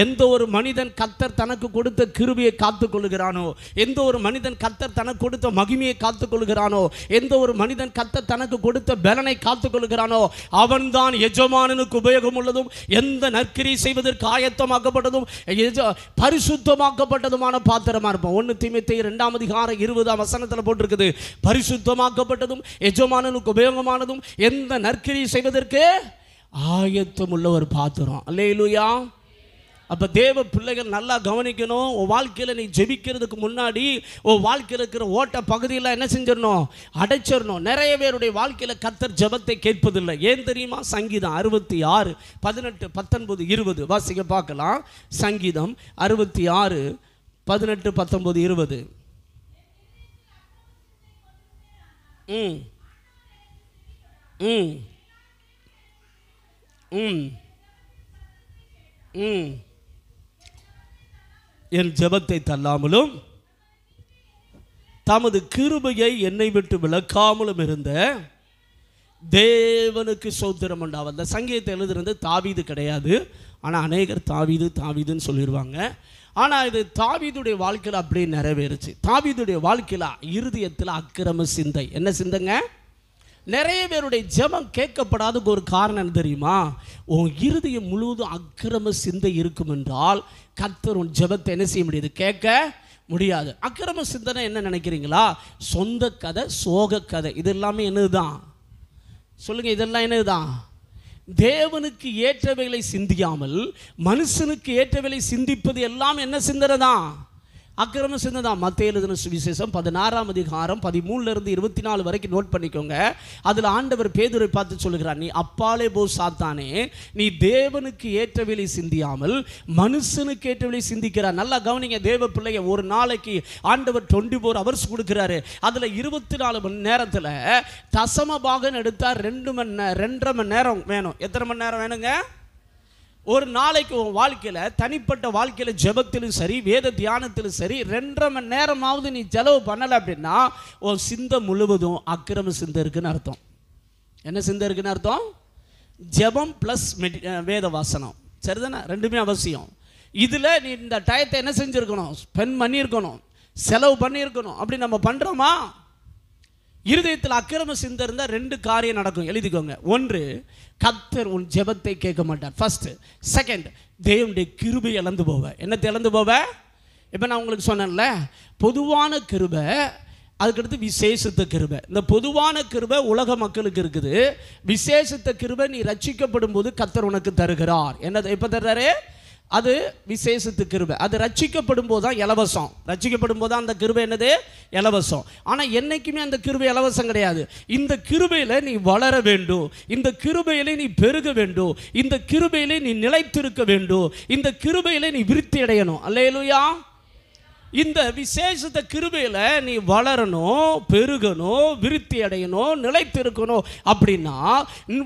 எந்த ஒரு மனிதன் கத்தர் தனக்கு கொடுத்த கிருபியை காத்துக்கொள்கிறானோ எந்த ஒரு மனிதன் கத்தர் தனக்கு கொடுத்த மகிமையை காத்துக்கொள்கிறானோ எந்த ஒரு மனிதன் கத்தர் தனக்கு கொடுத்த பலனை காத்துக்கொள்கிறானோ அவன்தான் எஜமானனுக்கு உபயோகம் உள்ளதும் எந்த நற்கிரி செய்வதற்கு ஆயத்தமாக்கப்பட்டதும் பரிசுத்தமாக்கப்பட்டதுமான பாத்திரமா இருப்போம் ஒன்று தீமைத்தை இரண்டாம் அதிகாரம் இருபதாம் வசனத்தில் போட்டிருக்குது பரிசுத்தமாக்கப்பட்டதும் எஜமானனுக்கு உபயோகமானதும் எந்த நற்கிரி செய்வதற்கு ஆயத்தம் உள்ள ஒரு பாத்திரம் அல்லேலுயா அப்போ தேவ பிள்ளைகள் நல்லா கவனிக்கணும் உன் வாழ்க்கையில் நீ ஜெபிக்கிறதுக்கு முன்னாடி உன் வாழ்க்கையில் இருக்கிற ஓட்ட பகுதியில் என்ன செஞ்சிடணும் அடைச்சிடணும் நிறைய பேருடைய வாழ்க்கையில் கத்தர் ஜபத்தை கேட்பதில்லை ஏன் தெரியுமா சங்கீதம் அறுபத்தி ஆறு பதினெட்டு பத்தொன்பது இருபது வாசிக்க பார்க்கலாம் சங்கீதம் அறுபத்தி ஆறு பதினெட்டு பத்தொன்பது இருபது ம் ம் ம் ம் என் ஜபத்தை தள்ளாமலும் தமது கிருபையை என்னை விட்டு விளக்காமலும் இருந்த தேவனுக்கு சோத்திரம் உண்டாவது அந்த சங்கீதத்தை எழுதுறது தாவீது கிடையாது ஆனால் அநேகர் தாவீது தாவீதுன்னு சொல்லிடுவாங்க ஆனால் இது தாவீதுடைய வாழ்க்கையில் அப்படியே நிறைவேறுச்சு தாவீதுடைய வாழ்க்கையில் இருதயத்தில் அக்கிரம சிந்தை என்ன சிந்தைங்க நிறைய பேருடைய ஜெபம் கேட்கப்படாததுக்கு ஒரு காரணம் தெரியுமா உன் இறுதியை முழுவதும் அக்கிரம சிந்தை இருக்கும் என்றால் கத்தர் உன் ஜெபத்தை என்ன செய்ய முடியாது கேட்க முடியாது அக்கிரம சிந்தனை என்ன நினைக்கிறீங்களா சொந்த கதை சோக கதை இது எல்லாமே என்னதுதான் சொல்லுங்கள் இதெல்லாம் என்னதுதான் தேவனுக்கு ஏற்றவைகளை சிந்தியாமல் மனுஷனுக்கு ஏற்றவைகளை சிந்திப்பது எல்லாம் என்ன சிந்தனை தான் அக்கிரமம் செஞ்சதா மத்திய எழுதின சுவிசேஷம் பதினாறாம் அதிகாரம் இருந்து இருபத்தி நாலு வரைக்கும் நோட் பண்ணிக்கோங்க அதில் ஆண்டவர் பேதுரை பார்த்து சொல்லுகிறார் நீ அப்பாலே போ சாத்தானே நீ தேவனுக்கு ஏற்றவிலை சிந்தியாமல் மனுஷனுக்கு ஏற்றவிலை சிந்திக்கிறார் நல்லா கவனிங்க தேவ பிள்ளைய ஒரு நாளைக்கு ஆண்டவர் டுவெண்ட்டி ஃபோர் அவர்ஸ் கொடுக்குறாரு அதில் இருபத்தி நாலு மணி நேரத்தில் தசம பாகன் எடுத்தால் ரெண்டு மணி நேரம் ரெண்டரை மணி நேரம் வேணும் எத்தனை மணி நேரம் வேணுங்க ஒரு நாளைக்கு உன் வாழ்க்கையில் தனிப்பட்ட வாழ்க்கையில் ஜெபத்திலும் சரி வேத தியானத்திலும் சரி ரெண்டரை மணி நேரமாவது நீ செலவு பண்ணலை அப்படின்னா உன் சிந்தை முழுவதும் அக்கிரம சிந்தை இருக்குன்னு அர்த்தம் என்ன சிந்தை இருக்குன்னு அர்த்தம் ஜெபம் ப்ளஸ் மெடி வேத வாசனம் சரிதானே ரெண்டுமே அவசியம் இதில் நீ இந்த டயத்தை என்ன செஞ்சுருக்கணும் ஸ்பெண்ட் பண்ணியிருக்கணும் செலவு பண்ணியிருக்கணும் அப்படி நம்ம பண்ணுறோமா இருதயத்தில் அக்கிரம சிந்தை இருந்தால் ரெண்டு காரியம் நடக்கும் எழுதிக்கோங்க ஒன்று கத்தர் உன் ஜெபத்தை கேட்க மாட்டார் ஃபஸ்ட்டு செகண்ட் தேவனுடைய கிருபை இழந்து போவ என்னத்தை இழந்து போவ இப்போ நான் உங்களுக்கு சொன்னேன்ல பொதுவான கிருபை அதுக்கடுத்து விசேஷத்த கிருபை இந்த பொதுவான கிருபை உலக மக்களுக்கு இருக்குது விசேஷத்த கிருபை நீ ரச்சிக்கப்படும் போது கத்தர் உனக்கு தருகிறார் என்ன எப்போ தர்றாரு அது விசேஷத்து கிருபை அது ரட்சிக்கப்படும் போது தான் இலவசம் ரட்சிக்கப்படும் போது தான் அந்த கிருபை என்னது இலவசம் ஆனால் என்றைக்குமே அந்த கிருபை இலவசம் கிடையாது இந்த கிருபையில் நீ வளர வேண்டும் இந்த கிருபையில் நீ பெருக வேண்டும் இந்த கிருபையில் நீ நிலைத்திருக்க வேண்டும் இந்த கிருபையில் நீ விருத்தி அடையணும் அல்லையிலுயா இந்த விசேஷத்தை கிருபையில் நீ வளரணும் பெருகணும் விருத்தி அடையணும் நிலைத்திருக்கணும் அப்படின்னா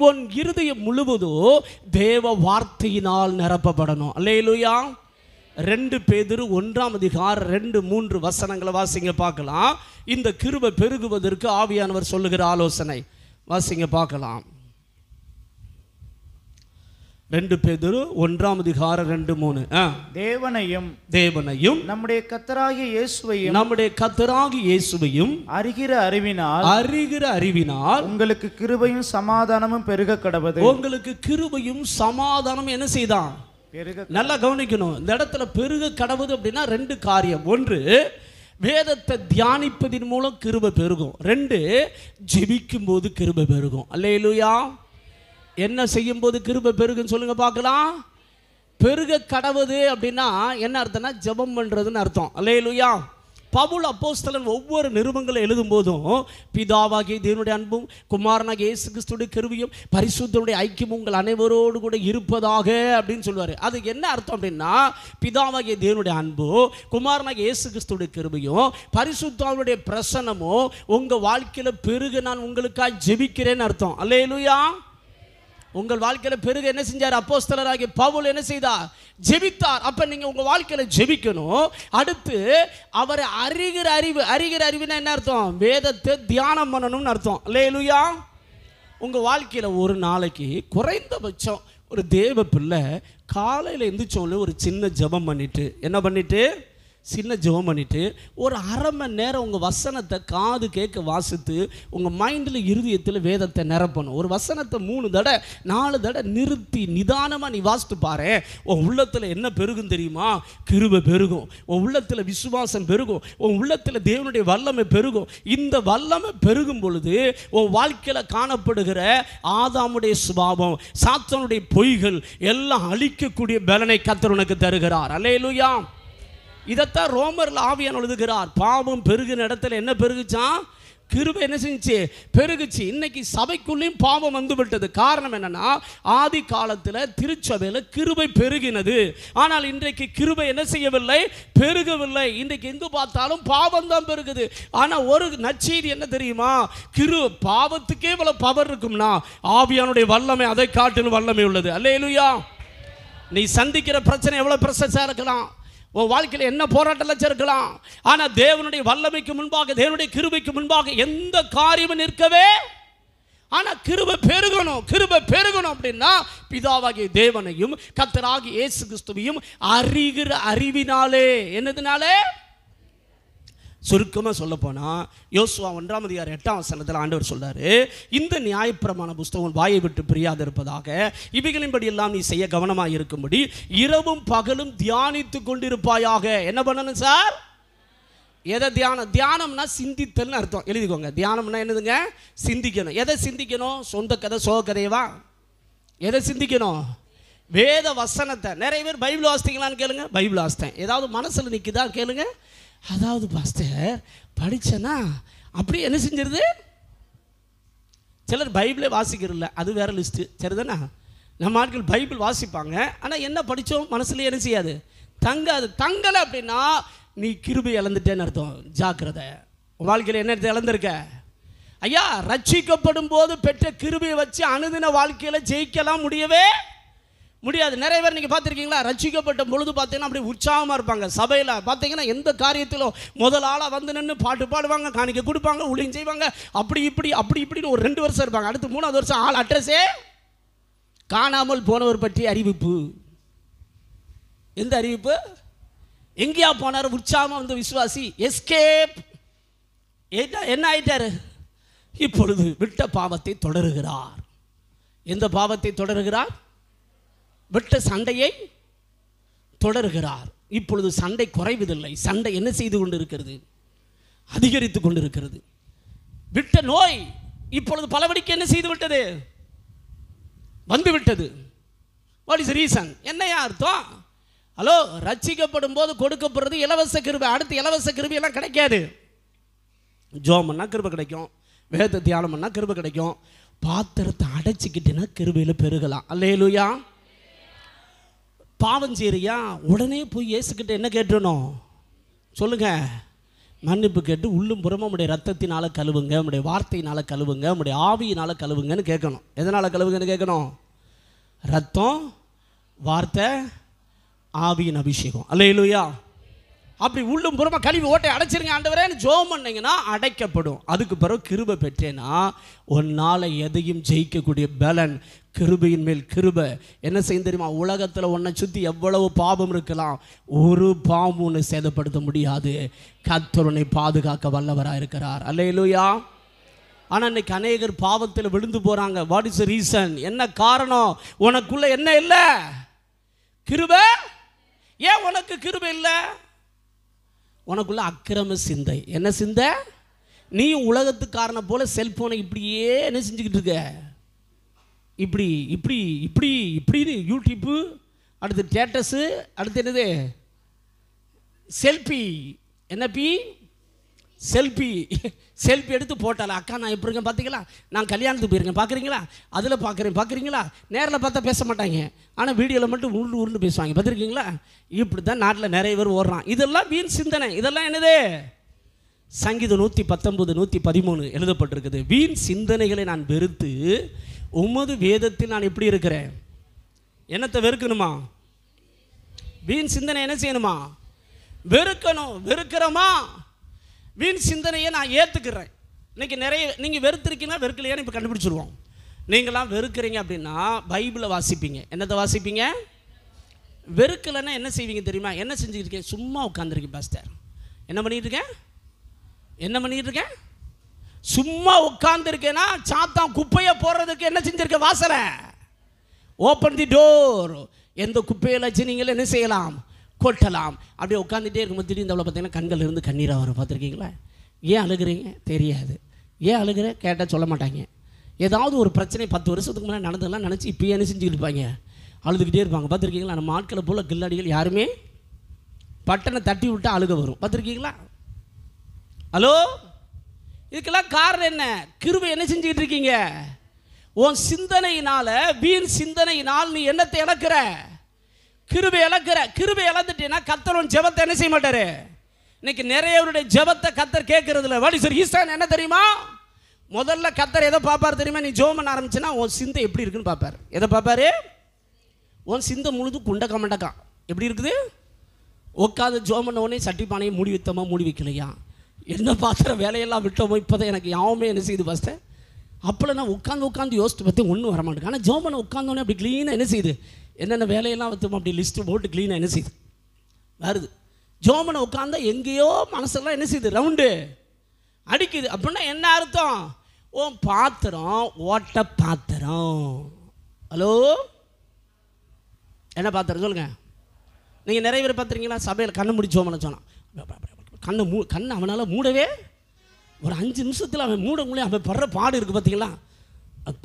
உன் இருதயம் முழுவதும் தேவ வார்த்தையினால் நிரப்பப்படணும் அல்லையிலுயா ரெண்டு பேதிரு ஒன்றாம் அதிகாரம் ரெண்டு மூன்று வசனங்களை வாசிங்க பார்க்கலாம் இந்த கிருபை பெருகுவதற்கு ஆவியானவர் சொல்லுகிற ஆலோசனை வாசிங்க பார்க்கலாம் ரெண்டு பேதரு ஒன்றாம் அதிகாரம் ரெண்டு மூணு தேவனையும் தேவனையும் நம்முடைய கத்தராகிய இயேசுவையும் நம்முடைய கத்தராகிய இயேசுவையும் அறிகிற அறிவினால் அறிகிற அறிவினால் உங்களுக்கு கிருபையும் சமாதானமும் பெருக கடவுது உங்களுக்கு கிருபையும் சமாதானம் என்ன செய்தான் பெருக நல்லா கவனிக்கணும் இந்த இடத்துல பெருக கடவுது அப்படின்னா ரெண்டு காரியம் ஒன்று வேதத்தை தியானிப்பதன் மூலம் கிருபை பெருகும் ரெண்டு ஜெபிக்கும் போது கிருபை பெருகும் அல்லேலுயா என்ன செய்யும் போது கிருப பெருகுன்னு சொல்லுங்க பார்க்கலாம் பெருக கடவுது அப்படின்னா என்ன அர்த்தம்னா ஜபம் பண்ணுறதுன்னு அர்த்தம் அல்லே லுயா பவுல் அப்போஸ்தலன் ஒவ்வொரு நிறுவங்களை எழுதும் போதும் பிதாவாகிய தேவனுடைய அன்பும் குமாரனாகிய இயேசு கிறிஸ்துடைய கருவியும் பரிசுத்தனுடைய ஐக்கியம் உங்கள் அனைவரோடு கூட இருப்பதாக அப்படின்னு சொல்லுவார் அதுக்கு என்ன அர்த்தம் அப்படின்னா பிதாவாகிய தேவனுடைய அன்பும் குமாரனாகிய இயேசு கிறிஸ்துடைய கருவியும் பரிசுத்தாவுடைய பிரசனமும் உங்கள் வாழ்க்கையில் பெருக நான் உங்களுக்காக ஜெபிக்கிறேன்னு அர்த்தம் அல்லேலுயா உங்கள் வாழ்க்கையில் பெருக என்ன செஞ்சார் அப்போஸ்தலராகி பவுல் என்ன செய்தார் ஜெபித்தார் அப்போ நீங்கள் உங்கள் வாழ்க்கையில் ஜெபிக்கணும் அடுத்து அவரை அறிகிற அறிவு அறிகிற அறிவுன்னா என்ன அர்த்தம் வேதத்தை தியானம் பண்ணணும்னு அர்த்தம் லேலுயா உங்கள் வாழ்க்கையில் ஒரு நாளைக்கு குறைந்தபட்சம் ஒரு தேவ பிள்ளை காலையில் எந்திரிச்சோம்ல ஒரு சின்ன ஜபம் பண்ணிவிட்டு என்ன பண்ணிவிட்டு சின்ன ஜெபம் பண்ணிவிட்டு ஒரு அரை மணி நேரம் உங்கள் வசனத்தை காது கேட்க வாசித்து உங்கள் மைண்டில் இருதயத்தில் வேதத்தை நிரப்பணும் ஒரு வசனத்தை மூணு தடவை நாலு தடவை நிறுத்தி நிதானமாக நீ வாசித்து பாரு உன் உள்ளத்தில் என்ன பெருகும் தெரியுமா கிருபை பெருகும் உன் உள்ளத்தில் விசுவாசம் பெருகும் உன் உள்ளத்தில் தேவனுடைய வல்லமை பெருகும் இந்த வல்லமை பெருகும் பொழுது உன் வாழ்க்கையில் காணப்படுகிற ஆதாமுடைய சுபாவம் சாத்தனுடைய பொய்கள் எல்லாம் அழிக்கக்கூடிய பலனை கத்தர் உனக்கு தருகிறார் அலையலுயா இதைத்தான் ரோமரில் ஆவியான் எழுதுகிறார் பாவம் பெருகின இடத்துல என்ன பெருகுச்சான் கிருபை என்ன செஞ்சு பெருகுச்சு இன்னைக்கு சபைக்குள்ளேயும் பாவம் வந்து விட்டது காரணம் என்னன்னா ஆதி காலத்தில் திருச்சபையில் கிருபை பெருகினது ஆனால் இன்றைக்கு கிருபை என்ன செய்யவில்லை பெருகவில்லை இன்றைக்கு எங்கு பார்த்தாலும் பாவம் தான் பெருகுது ஆனால் ஒரு நச்செய்தி என்ன தெரியுமா கிரு பாவத்துக்கே இவ்வளோ பவர் இருக்கும்னா ஆவியானுடைய வல்லமை அதை காட்டின வல்லமை உள்ளது அல்ல நீ சந்திக்கிற பிரச்சனை எவ்வளோ பிரச்சனை இருக்கலாம் உன் வாழ்க்கையில் என்ன போராட்டம் சேர்க்கலாம் ஆனால் தேவனுடைய வல்லமைக்கு முன்பாக தேவனுடைய கிருபைக்கு முன்பாக எந்த காரியமும் நிற்கவே ஆனால் கிருப பெருகணும் கிருப பெருகணும் அப்படின்னா பிதாவாகிய தேவனையும் கத்தராகி இயேசு கிறிஸ்துவையும் அறிகிற அறிவினாலே என்னதுனாலே சுருக்கமாக சொல்ல போனால் யோசுவா ஒன்றாம் அதிகாரம் எட்டாம் வசனத்தில் ஆண்டவர் சொல்கிறார் இந்த நியாயப்பிரமான புஸ்தகம் வாயை விட்டு பிரியாது இருப்பதாக இவைகளின்படி எல்லாம் நீ செய்ய கவனமாக இருக்கும்படி இரவும் பகலும் தியானித்து கொண்டிருப்பாயாக என்ன பண்ணணும் சார் எதை தியானம் தியானம்னா சிந்தித்தல்னு அர்த்தம் எழுதிக்கோங்க தியானம்னா என்னதுங்க சிந்திக்கணும் எதை சிந்திக்கணும் சொந்த கதை சோக கதையவா எதை சிந்திக்கணும் வேத வசனத்தை நிறைய பேர் பைபிள் வாசித்தீங்களான்னு கேளுங்க பைபிள் வாசித்தேன் ஏதாவது மனசில் நிற்குதா கேளுங்க அதாவது பாஸ்டர் படித்தேன்னா அப்படியே என்ன செஞ்சிருது சிலர் பைபிளே வாசிக்கிறதில்ல அது வேறு லிஸ்ட்டு சரிதானா நம்ம ஆட்கள் பைபிள் வாசிப்பாங்க ஆனால் என்ன படித்தோம் மனசுலேயே என்ன செய்யாது தங்காது தங்கலை அப்படின்னா நீ கிருபி இழந்துட்டேன்னு அர்த்தம் ஜாக்கிரதை வாழ்க்கையில் என்ன இழந்திருக்க ஐயா ரட்சிக்கப்படும் போது பெற்ற கிருபியை வச்சு அணுதின வாழ்க்கையில் ஜெயிக்கலாம் முடியவே முடியாது நிறைய பேர் நீங்கள் பார்த்துருக்கீங்களா ரசிக்கப்பட்ட பொழுது பார்த்தீங்கன்னா அப்படி உற்சாகமாக இருப்பாங்க சபையில் பார்த்தீங்கன்னா எந்த காரியத்திலும் முதல் ஆளாக வந்து நின்று பாட்டு பாடுவாங்க காணிக்க கொடுப்பாங்க ஊழியம் செய்வாங்க அப்படி இப்படி அப்படி இப்படின்னு ஒரு ரெண்டு வருஷம் இருப்பாங்க அடுத்து மூணாவது வருஷம் ஆள் அட்ரஸே காணாமல் போனவர் பற்றி அறிவிப்பு எந்த அறிவிப்பு எங்கேயா போனார் உற்சாகமாக வந்து விசுவாசி எஸ்கேப் என்ன ஆயிட்டாரு இப்பொழுது விட்ட பாவத்தை தொடருகிறார் எந்த பாவத்தை தொடருகிறார் விட்ட சண்டையை தொடர்கிறார் இப்பொழுது சண்டை குறைவதில்லை சண்டை என்ன செய்து கொண்டிருக்கிறது அதிகரித்து கொண்டிருக்கிறது விட்ட நோய் இப்பொழுது பலவடிக்கு என்ன செய்து விட்டது விட்டது வாட் இஸ் ரீசன் என்னையா அர்த்தம் ஹலோ ரட்சிக்கப்படும் போது கொடுக்கப்படுறது இலவச கிருபை அடுத்து இலவச எல்லாம் கிடைக்காது ஜோம் பண்ணால் கிருபை கிடைக்கும் வேத தியானம் பண்ணால் கிருபை கிடைக்கும் பாத்திரத்தை அடைச்சிக்கிட்டேன்னா கிருபையில் பெருகலாம் அல்லையிலுயா லூயா பாவம் செய்கிறியா உடனே போய் ஏசுக்கிட்ட என்ன கேட்டுணும் சொல்லுங்கள் மன்னிப்பு கேட்டு உள்ளும் புறமும் நம்முடைய ரத்தத்தினால் கழுவுங்க நம்முடைய வார்த்தையினால் கழுவுங்க நம்முடைய ஆவியினால் கழுவுங்கன்னு கேட்கணும் எதனால் கழுவுங்கன்னு கேட்கணும் ரத்தம் வார்த்தை ஆவியின் அபிஷேகம் அல்ல இல்லையா அப்படி உள்ளும் புறமா கழிவு ஓட்டை அடைச்சிருங்க ஆண்டவரேன்னு ஜோம் பண்ணிங்கன்னா அடைக்கப்படும் அதுக்கு பிறகு கிருபை பெற்றேன்னா உன்னால் எதையும் ஜெயிக்கக்கூடிய பலன் கிருபையின் மேல் கிருபை என்ன செய்ய தெரியுமா உலகத்தில் உன்னை சுற்றி எவ்வளவு பாபம் இருக்கலாம் ஒரு பாம்புன்னு ஒன்று சேதப்படுத்த முடியாது கத்தருனை பாதுகாக்க வல்லவராக இருக்கிறார் அல்லையிலுயா ஆனால் இன்னைக்கு அநேகர் பாவத்தில் விழுந்து போகிறாங்க வாட் இஸ் ரீசன் என்ன காரணம் உனக்குள்ளே என்ன இல்லை கிருபை ஏன் உனக்கு கிருபை இல்லை உனக்குள்ள அக்கிரம சிந்தை என்ன சிந்தை நீயும் உலகத்துக்காரனை போல் செல்ஃபோனை இப்படியே என்ன செஞ்சுக்கிட்டு இருக்க இப்படி இப்படி இப்படி இப்படின்னு யூடியூப்பு அடுத்து ஸ்டேட்டஸு அடுத்து என்னது செல்ஃபி பி செல்ஃபி செல்ஃபி எடுத்து போட்டால அக்கா நான் எப்படி இருக்கேன் பார்த்தீங்களா நான் கல்யாணத்துக்கு போயிருக்கேன் பார்க்குறீங்களா அதில் பார்க்குறேன் பார்க்குறீங்களா நேரில் பார்த்தா பேச மாட்டாங்க ஆனால் வீடியோவில் மட்டும் உருண்டு உருண்டு பேசுவாங்க பார்த்துருக்கீங்களா இப்படி தான் நாட்டில் நிறைய பேர் ஓடுறான் இதெல்லாம் வீண் சிந்தனை இதெல்லாம் என்னது சங்கீதம் நூற்றி பத்தொம்பது நூற்றி பதிமூணு எழுதப்பட்டிருக்குது வீண் சிந்தனைகளை நான் வெறுத்து உமது வேதத்தில் நான் எப்படி இருக்கிறேன் என்னத்தை வெறுக்கணுமா வீண் சிந்தனை என்ன செய்யணுமா வெறுக்கணும் வெறுக்கிறோமா வீண் சிந்தனையை நான் ஏற்றுக்கிறேன் இன்னைக்கு நிறைய நீங்கள் வெறுத்துருக்கீங்களா வெறுக்கலையான்னு இப்போ கண்டுபிடிச்சிருவோம் நீங்களாம் வெறுக்கிறீங்க அப்படின்னா பைபிளை வாசிப்பீங்க என்னத்தை வாசிப்பீங்க வெறுக்கலைன்னா என்ன செய்வீங்க தெரியுமா என்ன செஞ்சுருக்கேன் சும்மா உட்காந்துருக்கேன் பாஸ்டர் என்ன பண்ணிகிட்ருக்கேன் என்ன பண்ணிகிட்ருக்கேன் சும்மா உட்காந்துருக்கேன்னா சாத்தான் குப்பையை போடுறதுக்கு என்ன செஞ்சுருக்கேன் வாசலை ஓப்பன் தி டோர் எந்த குப்பையை வச்சு நீங்கள் என்ன செய்யலாம் கொட்டலாம் அப்படியே உட்காந்துட்டே இருக்கும்போது திடீர்னு அவ்வளோ பார்த்தீங்கன்னா கண்கள் இருந்து கண்ணீராக வரும் பார்த்துருக்கீங்களா ஏன் அழுகிறீங்க தெரியாது ஏன் அழுகிற கேட்டால் சொல்ல மாட்டாங்க ஏதாவது ஒரு பிரச்சனை பத்து வருஷத்துக்கு முன்னாடி நடந்ததெல்லாம் நினச்சி இப்போ என்ன செஞ்சுக்கிட்டு இருப்பாங்க அழுதுகிட்டே இருப்பாங்க பார்த்துருக்கீங்களா நம்ம ஆட்களை போல் கில்லாடிகள் யாருமே பட்டனை தட்டி விட்டால் அழுக வரும் பார்த்துருக்கீங்களா ஹலோ இதுக்கெல்லாம் காரணம் என்ன கிருவை என்ன செஞ்சுக்கிட்டு இருக்கீங்க உன் சிந்தனையினால் வீண் சிந்தனையினால் நீ என்னத்தை இழக்கிற கிருபை இழக்கிற கிருபை இழந்துட்டீங்கன்னா கத்தர் ஜெபத்தை என்ன செய்ய மாட்டாரு இன்னைக்கு நிறையவருடைய ஜெபத்தை கத்தர் கேட்கறது இல்லை வாடி சார் ஈஸ்டான் என்ன தெரியுமா முதல்ல கத்தர் எதை பார்ப்பார் தெரியுமா நீ ஜோம் பண்ண ஆரம்பிச்சுன்னா உன் சிந்தை எப்படி இருக்குன்னு பார்ப்பார் எதை பார்ப்பாரு உன் சிந்தை முழுதும் குண்டக்க மண்டக்கா எப்படி இருக்குது உட்காந்து ஜோம் பண்ண உடனே சட்டி பானையை மூடி வைத்தோமா மூடி வைக்கலையா என்ன பார்த்துற வேலையெல்லாம் விட்டோமோ இப்போ தான் எனக்கு யாவுமே என்ன செய்யுது ஃபஸ்ட்டு அப்போல்லாம் நான் உட்காந்து உட்காந்து யோசித்து பார்த்து ஒன்றும் வரமாட்டேங்க ஆனால் ஜோமனை உட்காந்தோடனே அப்படி க்ளீனாக என்ன செய்யுது என்னென்ன வேலையெல்லாம் வைத்தோம் அப்படி லிஸ்ட்டு போட்டு க்ளீனாக என்ன செய்யுது வருது ஜோமனை உட்காந்தா எங்கேயோ மனசெல்லாம் என்ன செய்யுது ரவுண்டு அடிக்குது அப்படின்னா என்ன அர்த்தம் ஓ பாத்திரம் ஓட்ட பாத்திரம் ஹலோ என்ன பாத்திரம் சொல்லுங்கள் நீங்கள் நிறைய பேர் பார்த்துருங்களா சபையில் கண்ணை முடிச்சு ஜோமனை சொன்னான் கண்ணை மூ கண்ணை அவனால் மூடவே ஒரு அஞ்சு நிமிஷத்தில் அவன் மூட முடியும் அவன் படுற பாடு இருக்குது பார்த்தீங்களா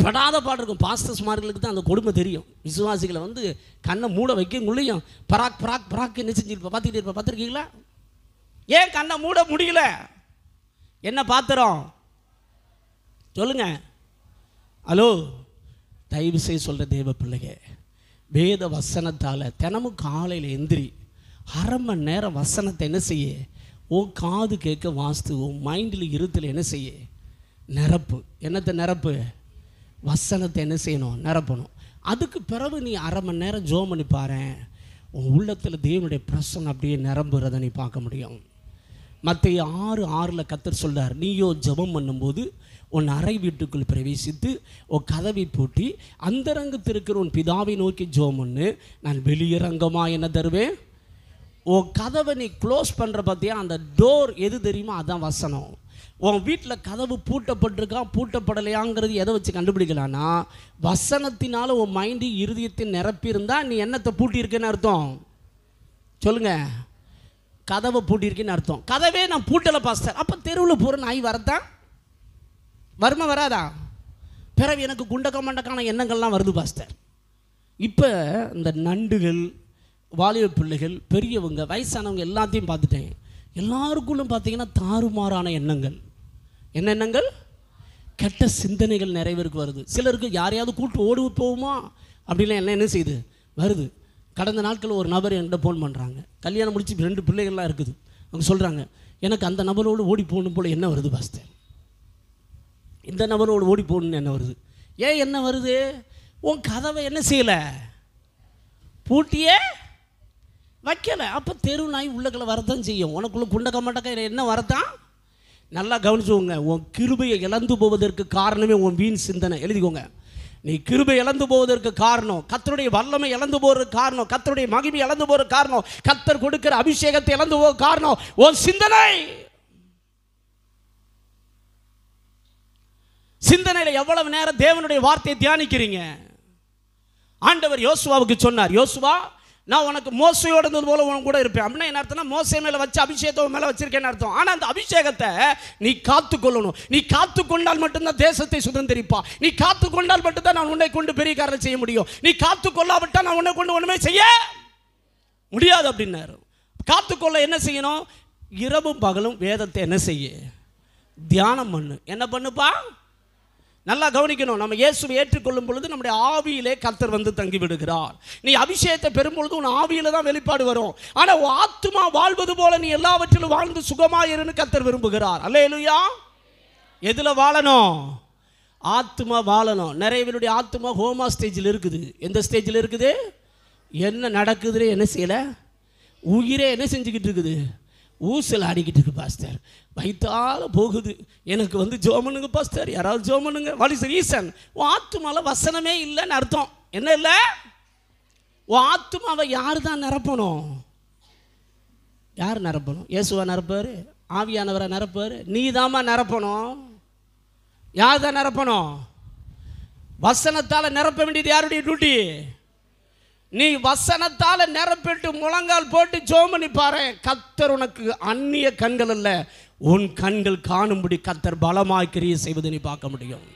படாத பாடு இருக்கும் பாஸ்டர்ஸ்மார்களுக்கு தான் அந்த கொடுமை தெரியும் விசுவாசிகளை வந்து கண்ணை மூட வைக்கங்குள்ளேயும் பராக் பராக் பராக் என்ன செஞ்சிருப்ப பார்த்துக்கிட்டு இருப்ப பார்த்துருக்கீங்களா ஏன் கண்ணை மூட முடியல என்ன பாத்திரம் சொல்லுங்க ஹலோ தயவு செய்ய சொல்கிற தேவ பிள்ளைங்க வேத வசனத்தால் தினமும் காலையில் எந்திரி அரை மணி நேரம் வசனத்தை என்ன செய்ய உன் காது கேட்க வாஸ்து உன் மைண்டில் இருத்தில் என்ன செய்ய நிரப்பு என்னத்தை நிரப்பு வசனத்தை என்ன செய்யணும் நிரப்பணும் அதுக்கு பிறகு நீ அரை மணி நேரம் ஜோம் பண்ணி பாரு உன் உள்ளத்தில் தேவனுடைய பிரசனம் அப்படியே நிரம்புறதை நீ பார்க்க முடியும் மற்ற ஆறு ஆறில் கத்தர் சொல்கிறார் நீயோ ஜபம் பண்ணும்போது உன் அறை வீட்டுக்குள் பிரவேசித்து உன் கதவை பூட்டி அந்தரங்கத்திருக்கிற உன் பிதாவை நோக்கி ஜோம் பண்ணு நான் வெளியரங்கமாக என்ன தருவேன் உன் கதவை நீ க்ளோஸ் பண்ணுற பார்த்தியா அந்த டோர் எது தெரியுமோ அதான் வசனம் உன் வீட்டில் கதவு பூட்டப்பட்டிருக்கா பூட்டப்படலையாங்கிறது எதை வச்சு கண்டுபிடிக்கலான்னா வசனத்தினால உன் மைண்டு இருதயத்தை நிரப்பியிருந்தா நீ என்னத்தை பூட்டியிருக்கேன்னு அர்த்தம் சொல்லுங்கள் கதவை பூட்டியிருக்கேன்னு அர்த்தம் கதவே நான் பூட்டலை பாஸ்டர் அப்போ தெருவில் போகிற நாய் வரதா வருமா வராதா பிறகு எனக்கு குண்டக்க மண்டக்கான எண்ணங்கள்லாம் வருது பாஸ்டர் இப்போ இந்த நண்டுகள் வாலிப பிள்ளைகள் பெரியவங்க வயசானவங்க எல்லாத்தையும் பார்த்துட்டேன் எல்லாருக்குள்ளும் பார்த்தீங்கன்னா தாறுமாறான எண்ணங்கள் என்னென்னங்கள் கெட்ட சிந்தனைகள் நிறைவேறுக்கு வருது சிலருக்கு யாரையாவது கூப்பிட்டு ஓடி போவோமா அப்படிலாம் என்ன என்ன செய்யுது வருது கடந்த நாட்கள் ஒரு நபர் என்கிட்ட ஃபோன் பண்ணுறாங்க கல்யாணம் முடிச்சு ரெண்டு பிள்ளைகள்லாம் இருக்குது அவங்க சொல்கிறாங்க எனக்கு அந்த நபரோடு ஓடி போகணும் போல் என்ன வருது பாஸ்தர் இந்த நபரோடு ஓடி போகணும்னு என்ன வருது ஏன் என்ன வருது உன் கதவை என்ன செய்யலை பூட்டியே வைக்கலை அப்போ தெரு நாய் உள்ளக்களை வரதான் செய்யும் உனக்குள்ளே குண்டக்க மாட்டக்க என்ன வரதான் நல்லா கவனிச்சுக்கோங்க உன் கிருபையை இழந்து போவதற்கு காரணமே உன் வீண் சிந்தனை எழுதிக்கோங்க நீ கிருபை இழந்து போவதற்கு காரணம் கத்தருடைய வல்லமை இழந்து போவதற்கு காரணம் கத்தருடைய மகிமை இழந்து போவதற்கு காரணம் கத்தர் கொடுக்கிற அபிஷேகத்தை இழந்து போக காரணம் உன் சிந்தனை சிந்தனையில் எவ்வளவு நேரம் தேவனுடைய வார்த்தையை தியானிக்கிறீங்க ஆண்டவர் யோசுவாவுக்கு சொன்னார் யோசுவா நான் உனக்கு மோசையோடு இருந்தது போல உனக்கு கூட இருப்பேன் அப்படின்னா என்ன அர்த்தம்னா மோசை மேலே வச்சு அபிஷேகத்தை மேலே வச்சிருக்கேன்னு அர்த்தம் ஆனால் அந்த அபிஷேகத்தை நீ காத்துக்கொள்ளணும் நீ காத்துக்கொண்டால் மட்டும்தான் தேசத்தை சுதந்திரிப்பா நீ காத்துக்கொண்டால் மட்டும்தான் நான் உன்னை கொண்டு பெரிய காரணம் செய்ய முடியும் நீ காத்துக்கொள்ளாவிட்டால் நான் உன்னை கொண்டு ஒன்றுமே செய்ய முடியாது அப்படின்னாரு காத்துக்கொள்ள என்ன செய்யணும் இரவும் பகலும் வேதத்தை என்ன செய்ய தியானம் பண்ணு என்ன பண்ணுப்பா நல்லா கவனிக்கணும் நம்ம இயேசுவை ஏற்றுக்கொள்ளும் பொழுது நம்முடைய ஆவியிலே கர்த்தர் வந்து தங்கி விடுகிறார் நீ அபிஷேகத்தை பெறும் பொழுது உன் ஆவியில தான் வெளிப்பாடு வரும் ஆனால் உன் ஆத்மா வாழ்வது போல நீ எல்லாவற்றிலும் வாழ்ந்து சுகமாயிருன்னு கர்த்தர் விரும்புகிறார் அல்ல எழுயா எதில் வாழணும் ஆத்மா வாழணும் நிறைய பேருடைய ஆத்மா ஹோமா ஸ்டேஜில் இருக்குது எந்த ஸ்டேஜில் இருக்குது என்ன நடக்குதுன்னு என்ன செய்யலை உயிரே என்ன செஞ்சுக்கிட்டு இருக்குது ஊசல் ஆடிக்கிட்டு இருக்கு பாஸ்டர் வைத்தால போகுது எனக்கு வந்து ஜோமனுங்க பாஸ்டர் யாராவது ஜோமனுங்க வாட் இஸ் ரீசன் உன் ஆத்துமால வசனமே இல்லைன்னு அர்த்தம் என்ன இல்லை உன் ஆத்துமாவை யார் தான் நிரப்பணும் யார் நிரப்பணும் இயேசுவா நிரப்பார் ஆவியானவரை நிரப்பார் நீ தாமா நிரப்பணும் யார் தான் நிரப்பணும் வசனத்தால் நிரப்ப வேண்டியது யாருடைய டியூட்டி நீ வசனத்தால் நிரப்பிட்டு முழங்கால் போட்டு ஜோமனி பாரு கத்தர் உனக்கு அந்நிய கண்கள் இல்லை உன் கண்கள் காணும்படி கத்தர் பலமாய் கிரியை செய்வதை நீ பார்க்க முடியும்